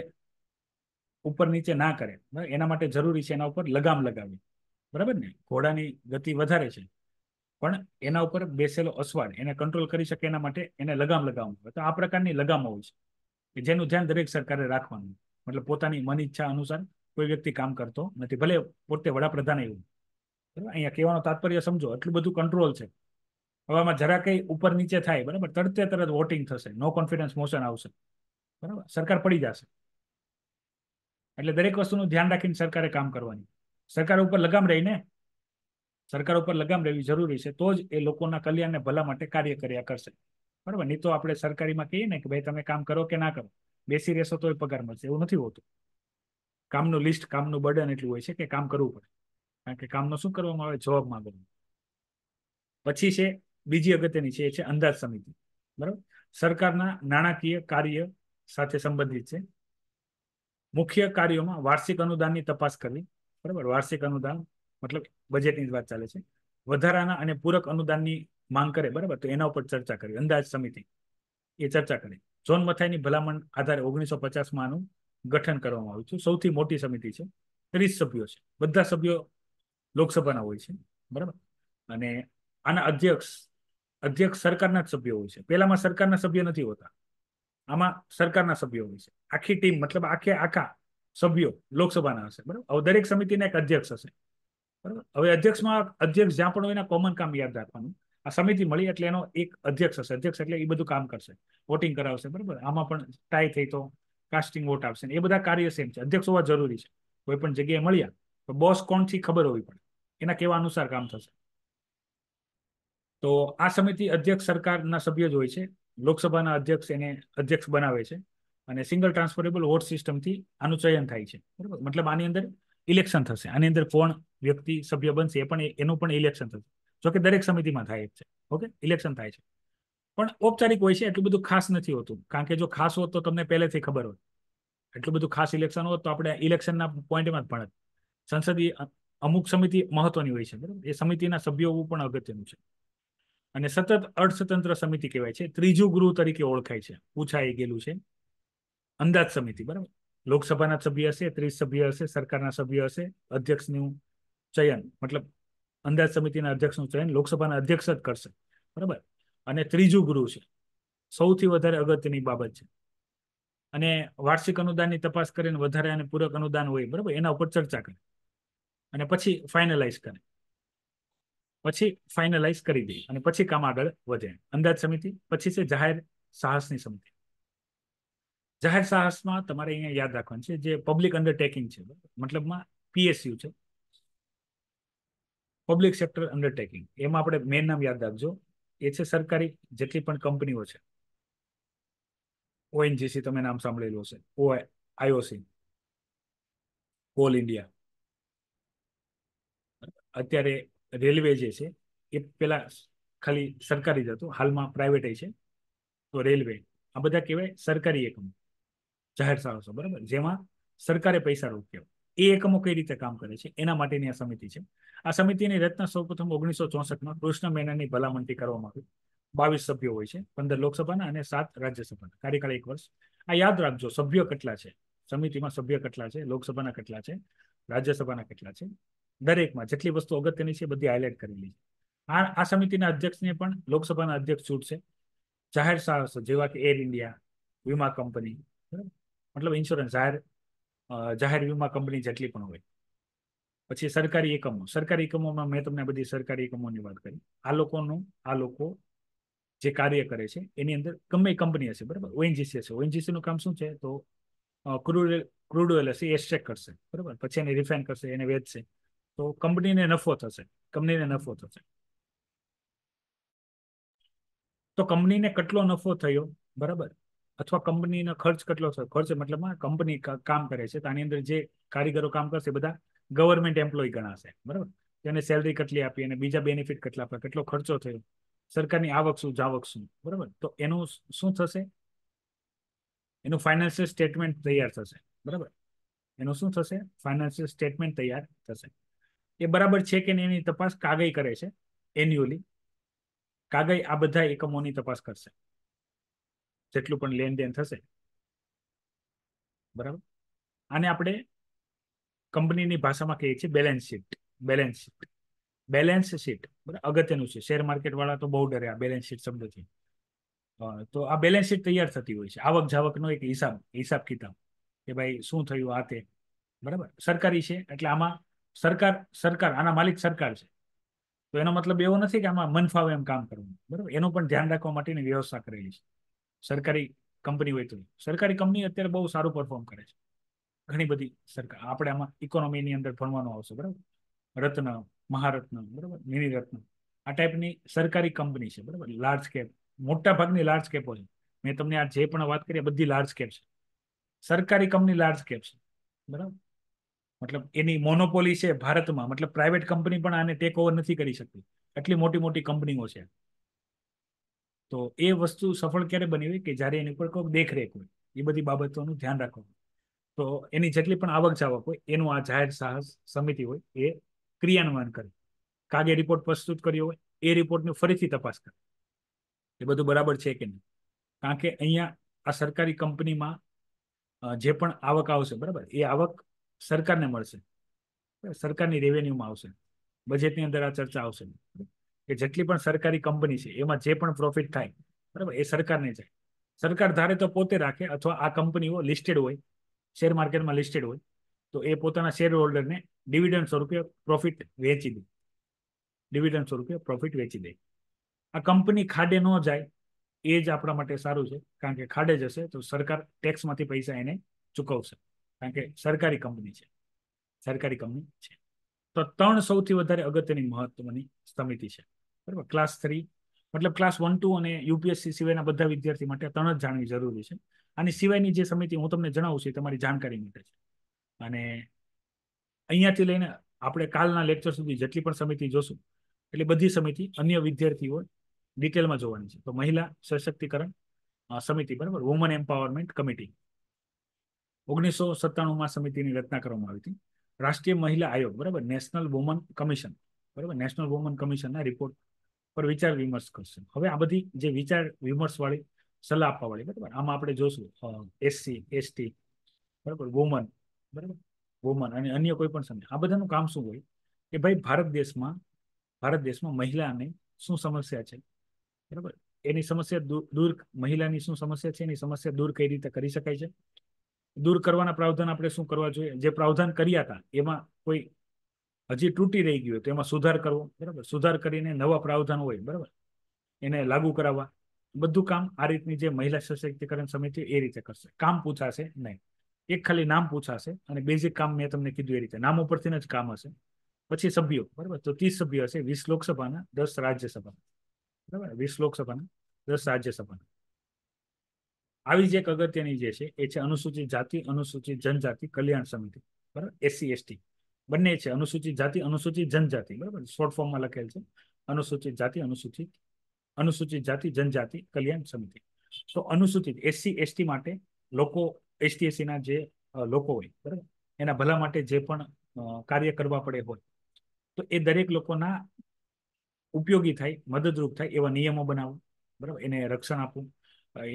ઉપર નીચે ના કરે એના માટે જરૂરી છે એના ઉપર લગામ લગાવી બરાબર ને ઘોડાની ગતિ વધારે છે પણ એના ઉપર બેસેલો અસવાડ એને કંટ્રોલ કરી શકે એના માટે એને લગામ લગાવવાનું હોય તો આ પ્રકારની લગામો હોય છે જેનું ધ્યાન દરેક સરકારે રાખવાનું મતલબ પોતાની મન ઈચ્છા અનુસાર કોઈ વ્યક્તિ કામ કરતો નથી ભલે પોતે વડાપ્રધાન એવું બરાબર અહીંયા કહેવાનો તાત્પર્ય સમજો એટલું બધું કંટ્રોલ છે હવે આમાં જરા કંઈ ઉપર નીચે થાય બરાબર તરતે તરત વોટિંગ થશે નો કોન્ફિડન્સ મોશન આવશે બરાબર સરકાર પડી જશે એટલે દરેક વસ્તુનું ધ્યાન રાખીને સરકારે કામ કરવાની સરકાર ઉપર લગામ રહીને સરકાર ઉપર લગામ રહેવી જરૂરી છે તો જ એ લોકોના કલ્યાણને ભલા માટે કાર્ય કર્યા કરશે બરાબર નહીં તો આપણે સરકારીમાં કહીએ ને કે ભાઈ તમે કામ કરો કે ના કરો બેસી રહેશો તો પગાર મળશે એવું નથી હોતું કામનું લિસ્ટ કામનું બર્ડન એટલું હોય છે કે કામ કરવું પડે કારણ કે કામનો શું કરવામાં આવે જવાબ માંગવાનો પછી છે બીજી અગત્યની છે એ છે અંદાજ સમિતિ બરાબર સરકારના નાણાકીય કાર્ય સાથે સંબંધિત છે મુખ્ય કાર્યોમાં વાર્ષિક અનુદાનની તપાસ કરવી બરાબર વાર્ષિક અનુદાન મતલબ બજેટની વાત ચાલે છે વધારાના અને પૂરક અનુદાનની માંગ કરે બરાબર તો એના ઉપર ચર્ચા કરવી અંદાજ સમિતિ એ ચર્ચા કરી જોન મથાઈની ભલામણ આધારે ઓગણીસો પચાસમાં આનું ગઠન કરવામાં આવ્યું છે સૌથી મોટી સમિતિ છે ત્રીસ સભ્યો છે બધા સભ્યો લોકસભાના હોય છે બરાબર અને આના અધ્યક્ષ અધ્યક્ષ સરકારના જ સભ્યો હોય છે પહેલામાં સરકારના સભ્યો નથી હોતા આમાં સરકારના સભ્યો હોય છે આખી ટીમ મતલબ આખે આખા સભ્યો લોકસભાના હશે બરાબર હવે દરેક સમિતિના એક અધ્યક્ષ હશે બરાબર હવે અધ્યક્ષમાં અધ્યક્ષ જ્યાં પણ હોય એના કોમન કામ યાદ રાખવાનું આ સમિતિ મળી એટલે એનો એક અધ્યક્ષ હશે અધ્યક્ષ એટલે એ બધું કામ કરશે વોટિંગ કરાવશે બરાબર આમાં પણ ટાઈ થઈ તો કાસ્ટિંગ વોટ આપશે એ બધા કાર્ય સેમ છે અધ્યક્ષ હોવા જરૂરી છે કોઈ પણ જગ્યાએ મળ્યા તો બોસ કોણથી ખબર હોવી પડે એના કેવા અનુસાર કામ થશે તો આ સમિતિ અધ્યક્ષ સરકારના સભ્ય જ હોય છે લોકસભાના અધ્યક્ષ એને અધ્યક્ષ બનાવે છે અને સિંગલ ટ્રાન્સફરેબલ વોટ સિસ્ટમથી આનું ચયન થાય છે બરાબર મતલબ આની અંદર ઇલેક્શન થશે આની અંદર કોણ વ્યક્તિ સભ્ય બનશે એ પણ એનું પણ ઇલેક્શન થશે જોકે દરેક સમિતિમાં થાય જ છે ઓકે ઇલેક્શન થાય છે પણ ઔપચારિક હોય છે એટલું બધું ખાસ નથી હોતું કારણ કે જો ખાસ હોત તો તમને પહેલેથી ખબર હોત એટલું બધું ખાસ ઇલેક્શન હોત તો આપણે ઇલેક્શનના પોઈન્ટમાં જ ભણત સંસદીય અમુક સમિતિ મહત્વની હોય છે બરાબર એ સમિતિના સભ્યો હોવું પણ અગત્યનું છે અને સતત અર્થતંત્ર સમિતિ કહેવાય છે ત્રીજું ગૃહ તરીકે ઓળખાય છે પૂછાઈ ગયેલું છે અંદાજ સમિતિ બરાબર લોકસભાના સભ્ય હશે ત્રીસ સભ્ય હશે સરકારના સભ્ય હશે અધ્યક્ષનું ચયન મતલબ અંદાજ સમિતિના અધ્યક્ષનું ચયન લોકસભાના અધ્યક્ષ જ કરશે બરાબર અને ત્રીજું ગૃહ છે સૌથી વધારે અગત્યની બાબત છે અને વાર્ષિક અનુદાનની તપાસ કરીને વધારે અને પૂરક અનુદાન હોય બરાબર એના ઉપર ચર્ચા કરે અને પછી ફાઇનલાઇઝ કરે પછી ફાઇનલાઇઝ કરી દે અને પછી કામ આગળ વધે અંદાજ સમિતિ પછી છે જાહેર સાહસની સમિતિ જાહેર સાહસમાં તમારે અહીંયા યાદ રાખવાનું છે જે પબ્લિક અન્ડરટેકિંગ છે મતલબમાં પીએસયુ છે પબ્લિક સેક્ટર અન્ડરટેકિંગ એમાં આપણે મેન નામ યાદ રાખજો એ છે સરકારી જેટલી પણ કંપનીઓ છે ઓએનજીસી તમે નામ સાંભળેલું હશે ઓ આઈઓસી કોલ ઇન્ડિયા અત્યારે રેલવે જે છે એ પેલા ખાલી સરકારી જ હતું હાલમાં પ્રાઇવેટ છે તો રેલવે આ બધા કહેવાય સરકારી એકમ જાહેર સાહસો બરાબર જેમાં સરકારે પૈસા રોક્યા એ એકમો કઈ રીતે કામ કરે છે એના માટેની આ સમિતિ છે આ સમિતિની રચના સૌપ્રથમ ઓગણીસો ચોસઠમાં કૃષ્ણ મેનનની ભલામણથી કરવામાં આવી બાવીસ સભ્યો હોય છે પંદર લોકસભાના અને સાત રાજ્યસભાના કાર્યકાળ એક વર્ષ આ યાદ રાખજો સભ્યો કેટલા છે સમિતિમાં સભ્ય કેટલા છે લોકસભાના કેટલા છે રાજ્યસભાના કેટલા છે દરેકમાં જેટલી વસ્તુ અગત્યની છે બધી હાઇલાઇટ કરેલી છે આ આ સમિતિના અધ્યક્ષને પણ લોકસભાના અધ્યક્ષ છૂટશે જાહેર સાહસો જેવા કે એર ઇન્ડિયા વીમા કંપની મતલબ ઇન્સ્યોરન્સ જાહેર જાહેર વીમા કંપની જેટલી પણ હોય પછી સરકારી એકમો સરકારી એકમોમાં મેં તમને બધી સરકારી એકમોની વાત કરી આ લોકોનું આ લોકો જે કાર્ય કરે છે એની અંદર ગમે કંપની હશે બરાબર ઓએનજીસી હશે ઓએનજીસીનું કામ શું છે તો ક્રૂડ ક્રૂડ ઓઇલ હશે એક્સટ્રેક કરશે બરાબર પછી એને રિફાઇન કરશે એને વેચશે તો કંપનીને નફો થશે કંપનીને નફો થશે તો કંપનીને કેટલો નફો થયો બરાબર અથવા કંપનીનો ખર્ચ કેટલો છે ખર્ચ મતલબમાં કંપની કામ કરે છે તો આની અંદર જે કારીગરો કામ કરશે બધા ગવર્મેન્ટ એમ્પ્લોય ગણાશે બરાબર તેને સેલરી કેટલી આપી અને બીજા બેનિફિટ કેટલા આપે કેટલો ખર્ચો થયો સરકારની આવક શું જાવક શું બરાબર તો એનું શું થશે એનું ફાઇનાન્શિયલ સ્ટેટમેન્ટ તૈયાર થશે બરાબર એનું શું થશે ફાઇનાન્શિયલ સ્ટેટમેન્ટ તૈયાર થશે એ બરાબર છે કે એની તપાસ કાગઈ કરે છે એન્યુઅલી કાગઈ આ બધા એકમોની તપાસ કરશે જેટલું પણ લેન દેન થશે બરાબર આને આપણે કંપનીની ભાષામાં કહીએ છીએ balance sheet balance sheet balance sheet બરાબર અગત્યનું છે શેર માર્કેટવાળા તો બહુ ડરે આ બેલેન્સ શીટ શબ્દથી તો આ બેલેન્સ શીટ તૈયાર થતી હોય છે આવક જાવકનો એક હિસાબ હિસાબ કિતાબ કે ભાઈ શું થયું આ તે બરાબર સરકારી છે એટલે આમાં સરકાર સરકાર આના માલિક સરકાર છે તો એનો મતલબ એવો નથી કે આમાં મનફાવે એમ કામ કરવું બરાબર એનું પણ ધ્યાન રાખવા માટેની વ્યવસ્થા કરેલી છે સરકારી કંપની હોય તો સરકારી કંપની અત્યારે બહુ સારું પરફોર્મ કરે છે ઘણી બધી સરકાર આપણે આમાં ઇકોનોમીની અંદર ભણવાનું આવશે બરાબર રત્ન મહારત્ન બરાબર મિની રત્ન આ ટાઈપની સરકારી કંપની છે બરાબર લાર્જ કેપ મોટા ભાગની લાર્જ કેપો છે મેં તમને આ જે પણ વાત કરી બધી લાર્જ કેપ છે સરકારી કંપની લાર્જ કેપ છે બરાબર મતલબ એની મોનોપોલી છે ભારતમાં મતલબ પ્રાઇવેટ કંપની પણ આને ટેક ઓવર નથી કરી શકતી એટલી મોટી મોટી કંપનીઓ છે તો એ વસ્તુ સફળ ક્યારે બની હોય કે જ્યારે એની ઉપર કોઈક દેખરેખ હોય એ બધી બાબતોનું ધ્યાન રાખવું તો એની જેટલી પણ આવક જાવક હોય એનું આ જાહેર સાહસ સમિતિ હોય એ ક્રિયાન્વયન કરે કાગે રિપોર્ટ પ્રસ્તુત કર્યો હોય એ રિપોર્ટની ફરીથી તપાસ કરે એ બધું બરાબર છે કે નહીં કારણ કે અહીંયા આ સરકારી કંપનીમાં જે પણ આવક આવશે બરાબર એ આવક સરકારને મળશે સરકારની રેવન્યુમાં આવશે બજેટની અંદર આ ચર્ચા આવશે કે જેટલી પણ સરકારી કંપની છે એમાં જે પણ પ્રોફિટ થાય બરાબર એ સરકારને જાય સરકાર ધારે તો પોતે રાખે અથવા આ કંપનીઓ લિસ્ટેડ હોય શેર માર્કેટમાં લિસ્ટેડ હોય તો એ પોતાના શેર હોલ્ડરને ડિવિડન્ડ સ્વરૂપે પ્રોફિટ વેચી દે ડિવિડન્ડ સ્વરૂપે પ્રોફિટ વેચી દે આ કંપની ખાડે ન જાય એ જ આપણા માટે સારું છે કારણ કે ખાડે જશે તો સરકાર ટેક્સમાંથી પૈસા એને ચૂકવશે કારણ કે સરકારી કંપની છે સરકારી કંપની છે તો ત્રણ સૌથી વધારે અગત્યની મહત્વની સમિતિ છે બરાબર ક્લાસ થ્રી મતલબ ક્લાસ વન ટુ અને યુપીએસસી સિવાયના બધા વિદ્યાર્થી માટે ત્રણ જ જાણવી જરૂરી છે આની સિવાયની જે સમિતિ હું તમને જણાવું છું તમારી જાણકારી માટે છે અને અહીંયાથી લઈને આપણે કાલના લેક્ચર સુધી જેટલી પણ સમિતિ જોશું એટલે બધી સમિતિ અન્ય વિદ્યાર્થીઓ ડિટેલમાં જોવાની છે તો મહિલા સશક્તિકરણ સમિતિ બરાબર વુમન એમ્પાવરમેન્ટ કમિટી ઓગણીસો સત્તાણુંમાં સમિતિની રચના કરવામાં આવી હતી રાષ્ટ્રીય મહિલા આયોગ બરાબર નેશનલ વુમન કમિશન બરાબર નેશનલ વુમન કમિશનના રિપોર્ટ પર વિચાર વિમર્શ કરશે હવે આ બધી જે વિચાર વિમર્શ વાળી સલાહ આપવા વાળી બરાબર આમાં આપણે જોશું એસસી એસટી બરાબર વુમન બરાબર વુમન અને અન્ય કોઈ પણ સમય આ બધાનું કામ શું હોય કે ભાઈ ભારત દેશમાં ભારત દેશમાં મહિલાને શું સમસ્યા છે બરાબર એની સમસ્યા દૂર મહિલાની શું સમસ્યા છે એની સમસ્યા દૂર કઈ રીતે કરી શકાય છે દૂર કરવાના પ્રાવધાન આપણે શું કરવા જોઈએ જે પ્રાવધાન કર્યા હતા એમાં કોઈ હજી તૂટી રહી ગયું તો એમાં સુધાર કરવો બરાબર સુધાર કરીને નવા પ્રાવધાન હોય બરાબર એને લાગુ કરાવવા બધું કામ આ રીતની જે મહિલા સશક્તિકરણ સમિતિ એ રીતે કરશે કામ પૂછાશે નહીં એક ખાલી નામ પૂછાશે અને બેઝિક કામ મેં તમને કીધું એ રીતે નામ ઉપરથી જ કામ હશે પછી સભ્યો બરાબર તો ત્રીસ સભ્યો હશે વીસ લોકસભાના દસ રાજ્યસભાના બરાબર વીસ લોકસભાના દસ રાજ્યસભાના આવી જ એક અગત્યની જે છે એ છે અનુસૂચિત જાતિ અનુસૂચિત જનજાતિ કલ્યાણ સમિતિ બરાબર એસસી એસટી બંને છે અનુસૂચિત જાતિ અનુસૂચિત જનજાતિ બરાબર શોર્ટ ફોર્મમાં લખેલ છે અનુસૂચિત જાતિ અનુસૂચિત અનુસૂચિત જાતિ જનજાતિ કલ્યાણ સમિતિ તો અનુસૂચિત એસસી એસટી માટે લોકો એસટી એસસીના જે લોકો હોય બરાબર એના ભલા માટે જે પણ કાર્ય કરવા પડે હોય તો એ દરેક લોકોના ઉપયોગી થાય મદદરૂપ થાય એવા નિયમો બનાવો બરાબર એને રક્ષણ આપવું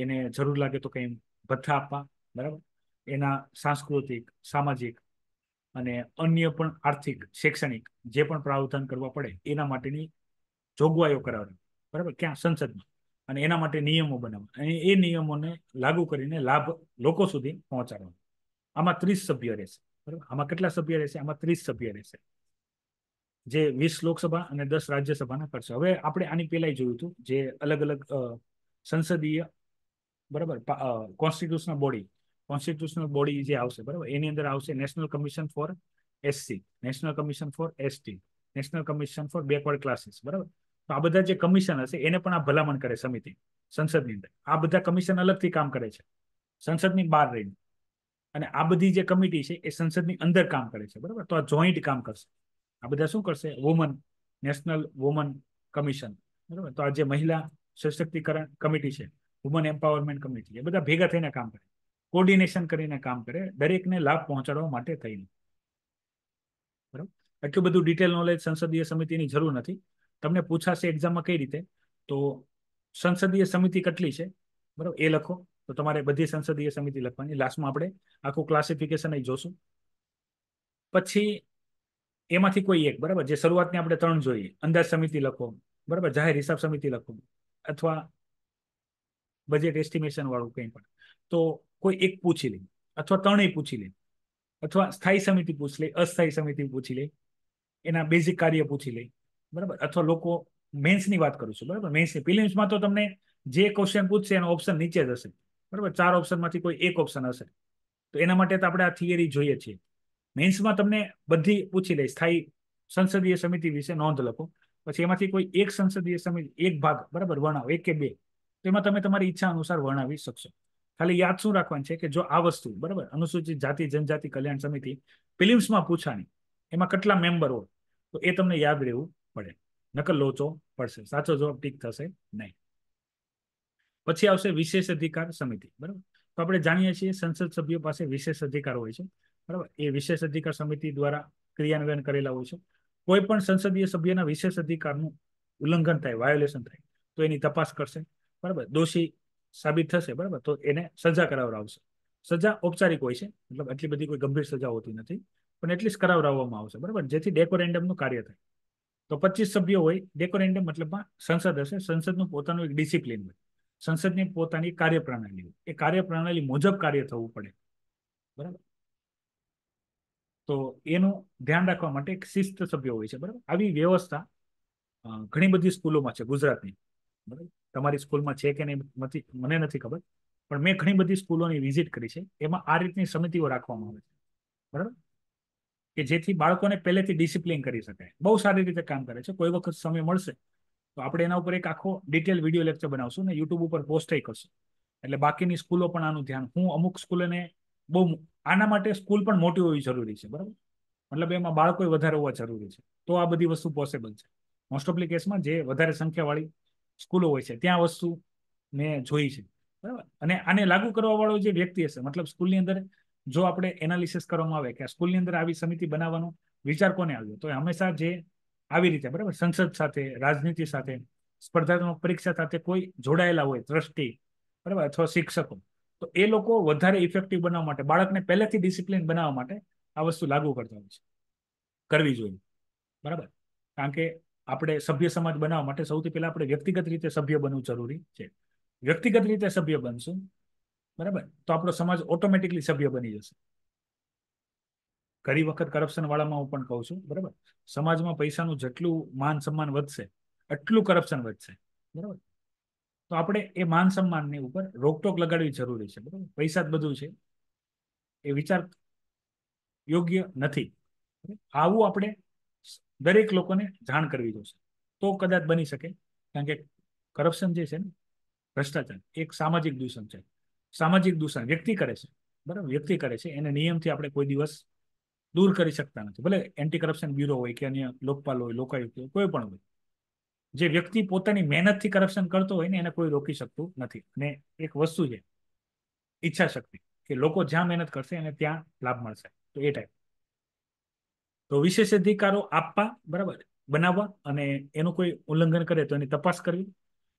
એને જરૂર લાગે તો કંઈ ભથ્થા આપવા બરાબર એના સાંસ્કૃતિક સામાજિક અને અન્ય પણ આર્થિક શૈક્ષણિક જે પણ પ્રાવધાન કરવા પડે એના માટેની જોગવાઈઓ કરાવવી બરાબર ક્યાં સંસદમાં અને એના માટે નિયમો બનાવવા અને એ નિયમોને લાગુ કરીને લાભ લોકો સુધી પહોંચાડવાનો આમાં ત્રીસ સભ્ય રહેશે બરાબર આમાં કેટલા સભ્ય રહેશે આમાં ત્રીસ સભ્ય રહેશે જે વીસ લોકસભા અને દસ રાજ્યસભાના કરશે હવે આપણે આની પહેલાંય જોયું હતું જે અલગ અલગ સંસદીય બરાબર કોન્સ્ટિટ્યુશનલ બોડી કોન્સ્ટિટ્યુશનલ બોડી જે આવશે બરાબર એની અંદર આવશે national commission for SC national commission for ST national commission for backward classes બરાબર તો આ બધા જે કમિશન હશે એને પણ આ ભલામણ કરે સમિતિ સંસદની અંદર આ બધા કમિશન અલગથી કામ કરે છે સંસદની બહાર રહીને અને આ બધી જે કમિટી છે એ સંસદની અંદર કામ કરે છે બરાબર તો આ જોઈન્ટ કામ કરશે આ બધા શું કરશે વુમન નેશનલ વુમન કમિશન બરાબર તો આ જે મહિલા સશક્તિકરણ કમિટી છે વુમન એમ્પાવરમેન્ટ કમિટી એ બધા ભેગા થઈને કામ કરે કોર્ડિનેશન કરીને કામ કરે દરેકને લાભ પહોંચાડવા માટે થઈને બરાબર એટલું બધું ડિટેલ નોલેજ સંસદીય સમિતિની જરૂર નથી તમને પૂછાશે એક્ઝામમાં કઈ રીતે તો સંસદીય સમિતિ કેટલી છે બરાબર એ લખો તો તમારે બધી સંસદીય સમિતિ લખવાની લાસ્ટમાં આપણે આખું ક્લાસિફિકેશન અહીં જોશું પછી એમાંથી કોઈ એક બરાબર જે શરૂઆતની આપણે ત્રણ જોઈએ અંદાજ સમિતિ લખો બરાબર જાહેર હિસાબ સમિતિ લખો અથવા બજેટ એસ્ટિમેશન વાળું કંઈ પણ તો કોઈ એક પૂછી લે અથવા ત્રણેય પૂછી લે અથવા સ્થાયી સમિતિ પૂછી લે અસ્થાયી સમિતિ પૂછી લે એના બેઝિક કાર્ય પૂછી લે બરાબર અથવા લોકો મેન્સની વાત કરું છું બરાબર મેન્સની પ્રિલિમ્સમાં તો તમને જે ક્વેશ્ચન પૂછશે એનો ઓપ્શન નીચે જ હશે બરાબર ચાર ઓપ્શનમાંથી કોઈ એક ઓપ્શન હશે તો એના માટે તો આપણે આ થિયરી જોઈએ છીએ મેન્સમાં તમને બધી પૂછી લે સ્થાયી સંસદીય સમિતિ વિશે નોંધ લખો પછી એમાંથી કોઈ એક સંસદીય સમિતિ એક ભાગ બરાબર વર્ણાવો એક કે બે તો એમાં તમે તમારી ઈચ્છા અનુસાર વર્ણાવી શકશો ખાલી યાદ શું રાખવાનું છે કે જો આ વસ્તુ બરાબર અનુસૂચિત જાતિ જનજાતિ કલ્યાણ સમિતિ ફિલિમ્સમાં પૂછાણી એમાં કેટલા મેમ્બર હોય તો એ તમને યાદ રહેવું પડે નકલ લોચો પડશે સાચો જવાબ ઠીક થશે નહીં પછી આવશે વિશેષ અધિકાર સમિતિ બરાબર તો આપણે જાણીએ છીએ સંસદ સભ્યો પાસે વિશેષ અધિકાર હોય છે બરાબર એ વિશેષ અધિકાર સમિતિ દ્વારા ક્રિયાન્વયન કરેલા હોય છે કોઈ પણ સંસદીય સભ્યના વિશેષ અધિકારનું ઉલ્લંઘન થાય વાયોલેશન થાય તો એની તપાસ કરશે બરાબર દોષી સાબિત થશે બરાબર તો એને સજા કરાવવા સજા ઔપચારિક હોય છે મતલબ આટલી બધી કોઈ ગંભીર સજા હોતી નથી પણ એટલીસ્ટ કરાવડાવવામાં આવશે બરાબર જેથી ડેકોરેન્ડમનું કાર્ય થાય તો પચીસ સભ્યો હોય ડેકોરેન્ડમ મતલબમાં સંસદ હશે સંસદનું પોતાનું એક ડિસિપ્લિન હોય સંસદની પોતાની કાર્યપ્રણાલી હોય એ કાર્યપ્રણાલી મુજબ કાર્ય થવું પડે બરાબર તો એનું ધ્યાન રાખવા માટે એક શિસ્ત સભ્ય હોય છે બરાબર આવી વ્યવસ્થા ઘણી બધી સ્કૂલોમાં છે ગુજરાતની બરાબર તમારી સ્કૂલમાં છે કે નહીં નથી મને નથી ખબર પણ મેં ઘણી બધી સ્કૂલોની વિઝિટ કરી છે એમાં આ રીતની સમિતિઓ રાખવામાં આવે છે બરાબર કે જેથી બાળકોને પહેલેથી ડિસિપ્લિન કરી શકાય બહુ સારી રીતે કામ કરે છે કોઈ વખત સમય મળશે તો આપણે એના ઉપર એક આખો ડિટેલ વિડીયો લેક્ચર બનાવશું ને યુટ્યુબ ઉપર પોસ્ટય કરશું એટલે બાકીની સ્કૂલો પણ આનું ધ્યાન હું અમુક સ્કૂલોને બહુ આના માટે સ્કૂલ પણ મોટી હોવી જરૂરી છે બરાબર મતલબ એમાં બાળકો વધારે હોવા જરૂરી છે તો આ બધી વસ્તુ પોસિબલ છે મોસ્ટ ઓફલી કેસમાં જે વધારે સંખ્યાવાળી સ્કૂલો હોય છે ત્યાં વસ્તુ મેં જોઈ છે બરાબર અને આને લાગુ કરવા વાળો જે વ્યક્તિ હશે મતલબ સ્કૂલની અંદર જો આપણે એનાલિસિસ કરવામાં આવે કે સ્કૂલની અંદર આવી સમિતિ બનાવવાનો વિચાર કોને આવ્યો તો હંમેશા જે આવી રીતે બરાબર સંસદ સાથે રાજનીતિ સાથે સ્પર્ધાત્મક પરીક્ષા સાથે કોઈ જોડાયેલા હોય ટ્રસ્ટી બરાબર અથવા શિક્ષકો તો એ લોકો વધારે ઇફેક્ટિવ બનાવવા માટે બાળકને પહેલેથી ડિસિપ્લિન બનાવવા માટે આ વસ્તુ લાગુ કરતા હોય છે કરવી જોઈએ બરાબર કારણ કે આપણે સભ્ય સમાજ બનાવવા માટે સૌથી પહેલા આપણે વ્યક્તિગત રીતે સભ્ય બનવું જરૂરી છે વ્યક્તિગત રીતે સભ્ય બનશું બરાબર તો આપણો સમાજ ઓટોમેટિકલી સભ્ય બની જશે ઘણી વખત કરપ્શન વાળામાં હું પણ કહું છું બરાબર સમાજમાં પૈસાનું જેટલું માન સન્માન વધશે એટલું કરપ્શન વધશે બરાબર તો આપણે એ માન સન્માનની ઉપર રોકટોક લગાડવી જરૂરી છે બરાબર પૈસા જ બધું છે એ વિચાર યોગ્ય નથી આવું આપણે દરેક લોકોને જાણ કરવી જોશે તો કદાચ બની શકે કારણ કે કરપ્શન જે છે ને ભ્રષ્ટાચાર એક સામાજિક દૂષણ છે સામાજિક દૂષણ વ્યક્તિ કરે છે બરાબર વ્યક્તિ કરે છે એને નિયમથી આપણે કોઈ દિવસ દૂર કરી શકતા નથી ભલે એન્ટી કરપ્શન બ્યુરો હોય કે અન્ય લોકપાલ હોય લોકાયુક્ત હોય કોઈ પણ હોય જે વ્યક્તિ પોતાની મહેનતથી કરપ્શન કરતો હોય ને એને કોઈ રોકી શકતું નથી અને એક વસ્તુ છે ઈચ્છા શક્તિ કે લોકો જ્યાં મહેનત કરશે અને ત્યાં લાભ મળશે તો એ ટાઈપ તો વિશેષ અધિકારો આપવા બરાબર બનાવવા અને એનું કોઈ ઉલ્લંઘન કરે તો એની તપાસ કરવી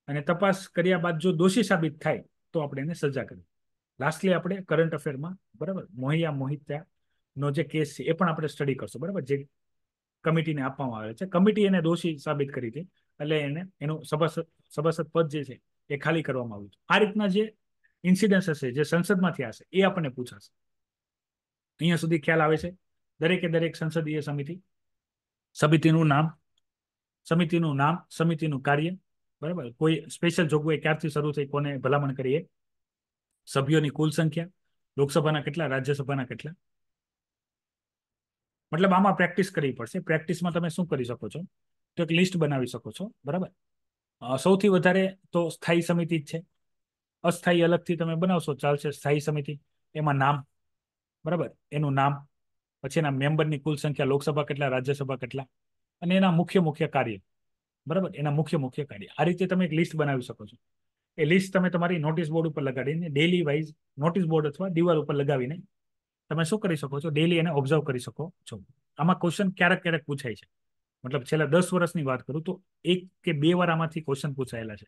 અને તપાસ કર્યા બાદ જો દોષી સાબિત થાય તો આપણે એને સજા કરવી લાસ્ટલી આપણે કરંટ અફેરમાં બરાબર મોહિયા મોહિત્યાનો જે કેસ છે એ પણ આપણે સ્ટડી કરશું બરાબર જે કમિટીને આપવામાં આવે છે કમિટી એને દોષી સાબિત કરી હતી એટલે એને એનું સભાસદ સભાસદ પદ જે છે એ ખાલી કરવામાં આવ્યું આ રીતના જે ઇન્સિડન્સ હશે જે સંસદમાંથી હશે એ આપણને પૂછાશે અહીંયા સુધી ખ્યાલ આવે છે દરેકે દરેક સંસદીય સમિતિ સમિતિનું નામ સમિતિનું નામ સમિતિનું કાર્ય બરાબર કોઈ સ્પેશિયલ જોગવાઈ ક્યારથી શરૂ થઈ કોને ભલામણ કરીએ સભ્યોની કુલ સંખ્યા લોકસભાના કેટલા રાજ્યસભાના કેટલા મતલબ આમાં પ્રેક્ટિસ કરવી પડશે પ્રેક્ટિસમાં તમે શું કરી શકો છો તો એક લિસ્ટ બનાવી શકો છો બરાબર સૌથી વધારે તો સ્થાયી સમિતિ જ છે અસ્થાયી અલગથી તમે બનાવશો ચાલશે સ્થાયી સમિતિ એમાં નામ બરાબર એનું નામ પછી એના મેમ્બરની કુલ સંખ્યા લોકસભા કેટલા રાજ્યસભા કેટલા અને એના મુખ્ય મુખ્ય કાર્ય બરાબર એના મુખ્ય મુખ્ય કાર્ય આ રીતે તમે એક લિસ્ટ બનાવી શકો છો એ લિસ્ટ તમે તમારી નોટિસ બોર્ડ ઉપર લગાડીને ડેલી વાઇઝ નોટિસ બોર્ડ અથવા દિવાલ ઉપર લગાવીને તમે શું કરી શકો છો ડેલી એને ઓબ્ઝર્વ કરી શકો છો આમાં ક્વેશ્ચન ક્યારેક ક્યારેક પૂછાય છે મતલબ છેલ્લા દસ વર્ષની વાત કરું તો એક કે બે વાર આમાંથી ક્વેશ્ચન પૂછાયેલા છે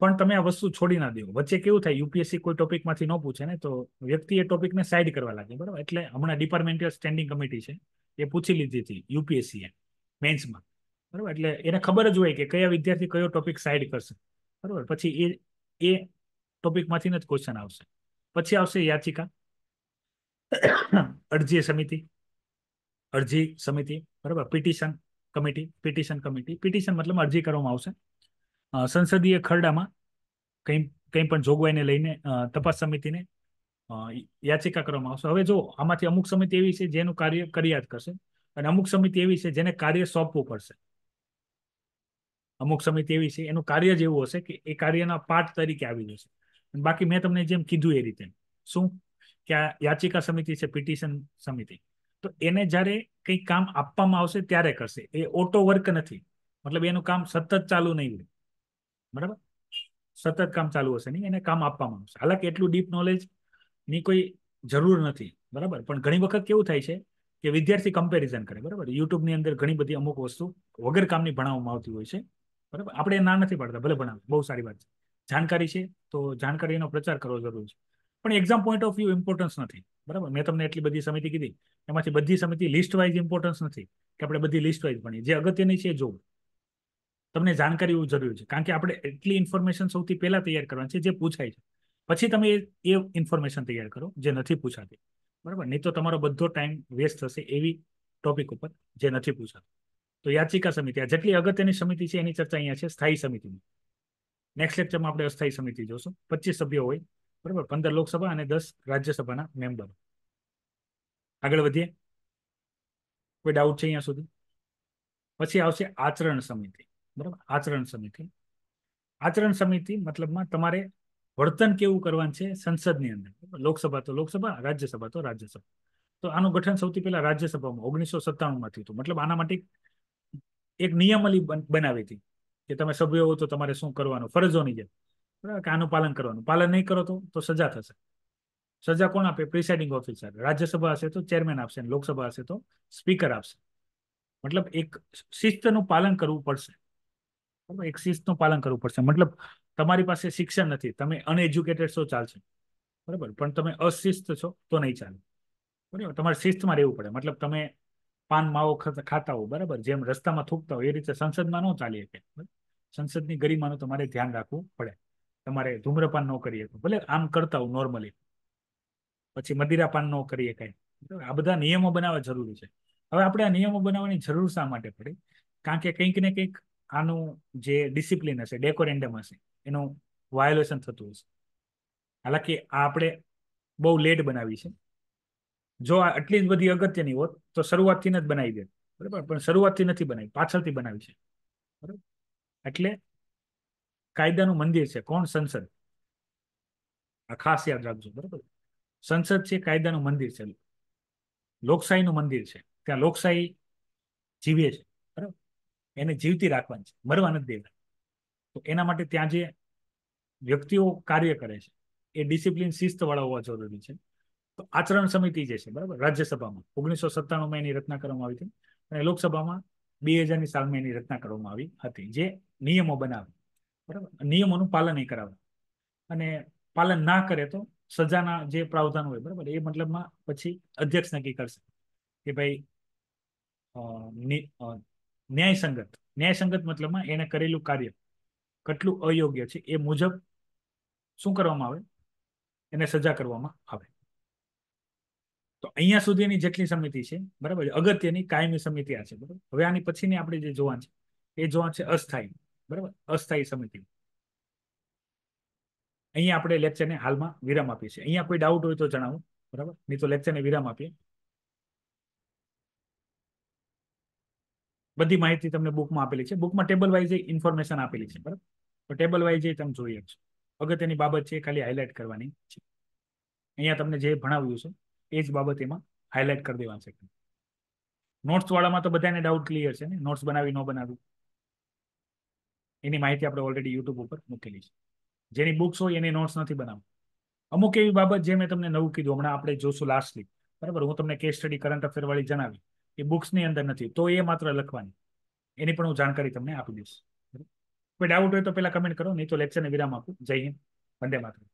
પણ તમે આ વસ્તુ છોડી ના દો વચ્ચે કેવું થાય યુપીએસસી કોઈ ટોપિકમાંથી ન પૂછે ને તો વ્યક્તિ એ ટોપિકને સાઇડ કરવા લાગે બરાબર એટલે હમણાં ડિપાર્ટમેન્ટલ સ્ટેન્ડિંગ કમિટી છે એ પૂછી લીધી હતી યુપીએસસીએ મેન્સમાં બરાબર એટલે એને ખબર જ હોય કે કયા વિદ્યાર્થી કયો ટોપિક સાઇડ કરશે બરાબર પછી એ એ ટોપિકમાંથી જ ક્વેશ્ચન આવશે પછી આવશે યાચિકા અરજી સમિતિ અરજી સમિતિ બરાબર petition committee petition committee petition મતલબ અરજી કરવામાં આવશે સંસદીય ખરડામાં કંઈ કંઈ પણ જોગવાઈને લઈને તપાસ સમિતિને યાચિકા કરવામાં આવશે હવે જો આમાંથી અમુક સમિતિ એવી છે જેનું કાર્ય કર્યા કરશે અને અમુક સમિતિ એવી છે જેને કાર્ય સોંપવું પડશે અમુક સમિતિ એવી છે એનું કાર્ય જ એવું હશે કે એ કાર્યના પાઠ તરીકે આવી જશે બાકી મેં તમને જેમ કીધું એ રીતે શું કે આ યાચિકા સમિતિ છે પિટિશન સમિતિ તો એને જ્યારે કંઈ કામ આપવામાં આવશે ત્યારે કરશે એ ઓટો વર્ક નથી મતલબ એનું કામ સતત ચાલુ નહીં હોય બરાબર સતત કામ ચાલુ હશે નહીં એને કામ આપવામાં આવશે હાલાકી એટલું ડીપ નોલેજ ની કોઈ જરૂર નથી બરાબર પણ ઘણી વખત કેવું થાય છે કે વિદ્યાર્થી કમ્પેરિઝન કરે બરાબર યુટ્યુબની અંદર ઘણી બધી અમુક વસ્તુ વગર કામની ભણાવવામાં આવતી હોય છે બરાબર આપણે ના નથી પાડતા ભલે ભણાવે બહુ સારી વાત છે જાણકારી છે તો જાણકારીનો પ્રચાર કરવો જરૂરી છે પણ exam point of view importance નથી બરાબર મેં તમને એટલી બધી સમિતિ કીધી એમાંથી બધી સમિતિ લિસ્ટ વાઇઝ ઇમ્પોર્ટન્સ નથી કે આપણે બધી લિસ્ટ વાઇઝ ભણીએ જે અગત્યની છે જોવું તમને જાણકારી એવું જરૂરી છે કારણ કે આપણે એટલી ઇન્ફોર્મેશન સૌથી પહેલા તૈયાર કરવાની છે જે પૂછાય છે પછી તમે એ ઇન્ફોર્મેશન તૈયાર કરો જે નથી પૂછાતી બરાબર નહીં તો તમારો બધો ટાઈમ વેસ્ટ થશે એવી ટોપિક ઉપર જે નથી પૂછાતો તો યાચિકા સમિતિ આ જેટલી અગત્યની સમિતિ છે એની ચર્ચા અહીંયા છે સ્થાયી સમિતિની નેક્સ્ટ લેક્ચરમાં આપણે અસ્થાયી સમિતિ જોશું પચીસ સભ્યો હોય બરાબર પંદર લોકસભા અને દસ રાજ્યસભાના મેમ્બર આગળ વધીએ કોઈ ડાઉટ છે અહીંયા સુધી પછી આવશે આચરણ સમિતિ બરાબર આચરણ સમિતિ આચરણ સમિતિ મતલબમાં તમારે વર્તન કેવું કરવાનું છે સંસદની અંદર લોકસભા તો લોકસભા રાજ્યસભા તો રાજ્યસભા તો આનું ગઠન સૌથી પહેલા રાજ્યસભામાં ઓગણીસો સત્તાણુંમાં થયું હતું મતલબ આના માટે એક નિયમલી બનાવી હતી કે તમે સભ્યો હો તો તમારે શું કરવાનું ફરજોની જેમ બરાબર કે આનું પાલન કરવાનું પાલન નહીં કરો તો તો સજા થશે સજા કોણ આપે પ્રિસાઇડિંગ ઓફિસર રાજ્યસભા હશે તો ચેરમેન આપશે લોકસભા હશે તો સ્પીકર આપશે મતલબ એક શિસ્તનું પાલન કરવું પડશે એક શિસ્તનું પાલન કરવું પડશે મતલબ તમારી પાસે શિક્ષણ નથી તમે અનએજ્યુકેટેડ છો ચાલશે બરાબર પણ તમે અશિસ્ત છો તો નહીં ચાલે બરાબર તમારે શિસ્તમાં રહેવું પડે મતલબ તમે પાન માવો ખાતા હો બરાબર જેમ રસ્તામાં થૂકતા હોય એ રીતે સંસદમાં ન ચાલી શકે સંસદની ગરિમાનું તમારે ધ્યાન રાખવું પડે તમારે ધૂમ્રપાન ન કરીએ ભલે આમ કરતા હોવ નોર્મલી પછી મદિરાપાન ન કરીએ કાંઈ આ બધા નિયમો બનાવવા જરૂરી છે હવે આપણે આ નિયમો બનાવવાની જરૂર શા માટે પડી કારણ કે કંઈક ને કંઈક આનું જે ડિસિપ્લિન હશે ડેકોરેન્ડમ હશે એનું વાયોલેશન થતું હશે હાલાકી આ આપણે બહુ લેટ બનાવી છે જો આ આટલી જ બધી અગત્યની હોત તો શરૂઆતથી જ બનાવી દે બરાબર પણ શરૂઆતથી નથી બનાવી પાછળથી બનાવી છે બરાબર એટલે કાયદાનું મંદિર છે કોણ સંસદ આ ખાસ યાદ રાખજો બરાબર સંસદ છે કાયદાનું મંદિર છે લોકશાહીનું મંદિર છે ત્યાં લોકશાહી જીવે છે એને જીવતી રાખવાની છે મરવા નથી દેવાની તો એના માટે ત્યાં જે વ્યક્તિઓ કાર્ય કરે છે એ ડિસિપ્લિન શિસ્તવાળા હોવા જરૂરી છે તો આચરણ સમિતિ જે છે બરાબર રાજ્યસભામાં ઓગણીસો સત્તાણુંમાં એની રચના કરવામાં આવી હતી અને લોકસભામાં બે હજારની સાલમાં એની રચના કરવામાં આવી હતી જે નિયમો બનાવે બરાબર નિયમોનું પાલન એ કરાવે અને પાલન ના કરે તો સજાના જે પ્રાવધાન હોય બરાબર એ મતલબમાં પછી અધ્યક્ષ નક્કી કરશે કે ભાઈ ન્યાય સંગત ન્યાય સંગત મતલબમાં એને કરેલું કાર્ય કેટલું અયોગ્ય છે એ મુજબ શું કરવામાં આવે એને સજા કરવામાં આવે તો અહીંયા સુધીની જેટલી સમિતિ છે બરાબર અગત્યની કાયમી સમિતિ આ છે બરાબર હવે આની પછીની આપણે જે જોવા છે એ જોવા છે અસ્થાયી બરાબર અસ્થાયી સમિતિ અહીંયા આપણે લેક્ચરને હાલમાં વિરામ આપીએ છીએ અહીંયા કોઈ ડાઉટ હોય તો જણાવો બરાબર નહીં તો લેક્ચરને વિરામ આપીએ બધી માહિતી તમને બુકમાં આપેલી છે બુકમાં ટેબલ વાઇઝ ઇન્ફોર્મેશન આપેલી છે બરાબર તો ટેબલ વાઇઝ તમે જોઈએ શકશો અગત્યની બાબત છે ખાલી હાઇલાઇટ કરવાની છે અહીંયા તમને જે ભણાવ્યું છે એ જ બાબત એમાં હાઇલાઇટ કરી દેવાનું છે નોટ્સ વાળામાં તો બધાને ડાઉટ ક્લિયર છે ને નોટ્સ બનાવી ન બનાવી એની માહિતી આપણે ઓલરેડી યુટ્યુબ ઉપર મૂકેલી છે જેની બુક્સ હોય એની નોટ્સ નથી બનાવવું અમુક એવી બાબત જે મેં તમને નવું કીધું હમણાં આપણે જોશું લાસ્ટલી બરાબર હું તમને કેસ સ્ટડી કરંટ અફેર વાળી જણાવી એ બુક્સની અંદર નથી તો એ માત્ર લખવાની એની પણ હું જાણકારી તમને આપી દઈશ કોઈ ડાઉટ હોય તો પેલા કમેન્ટ કરો નહીં તો લેક્ચરને વિરામ આપું જય હિન્દ વંદે માતરમ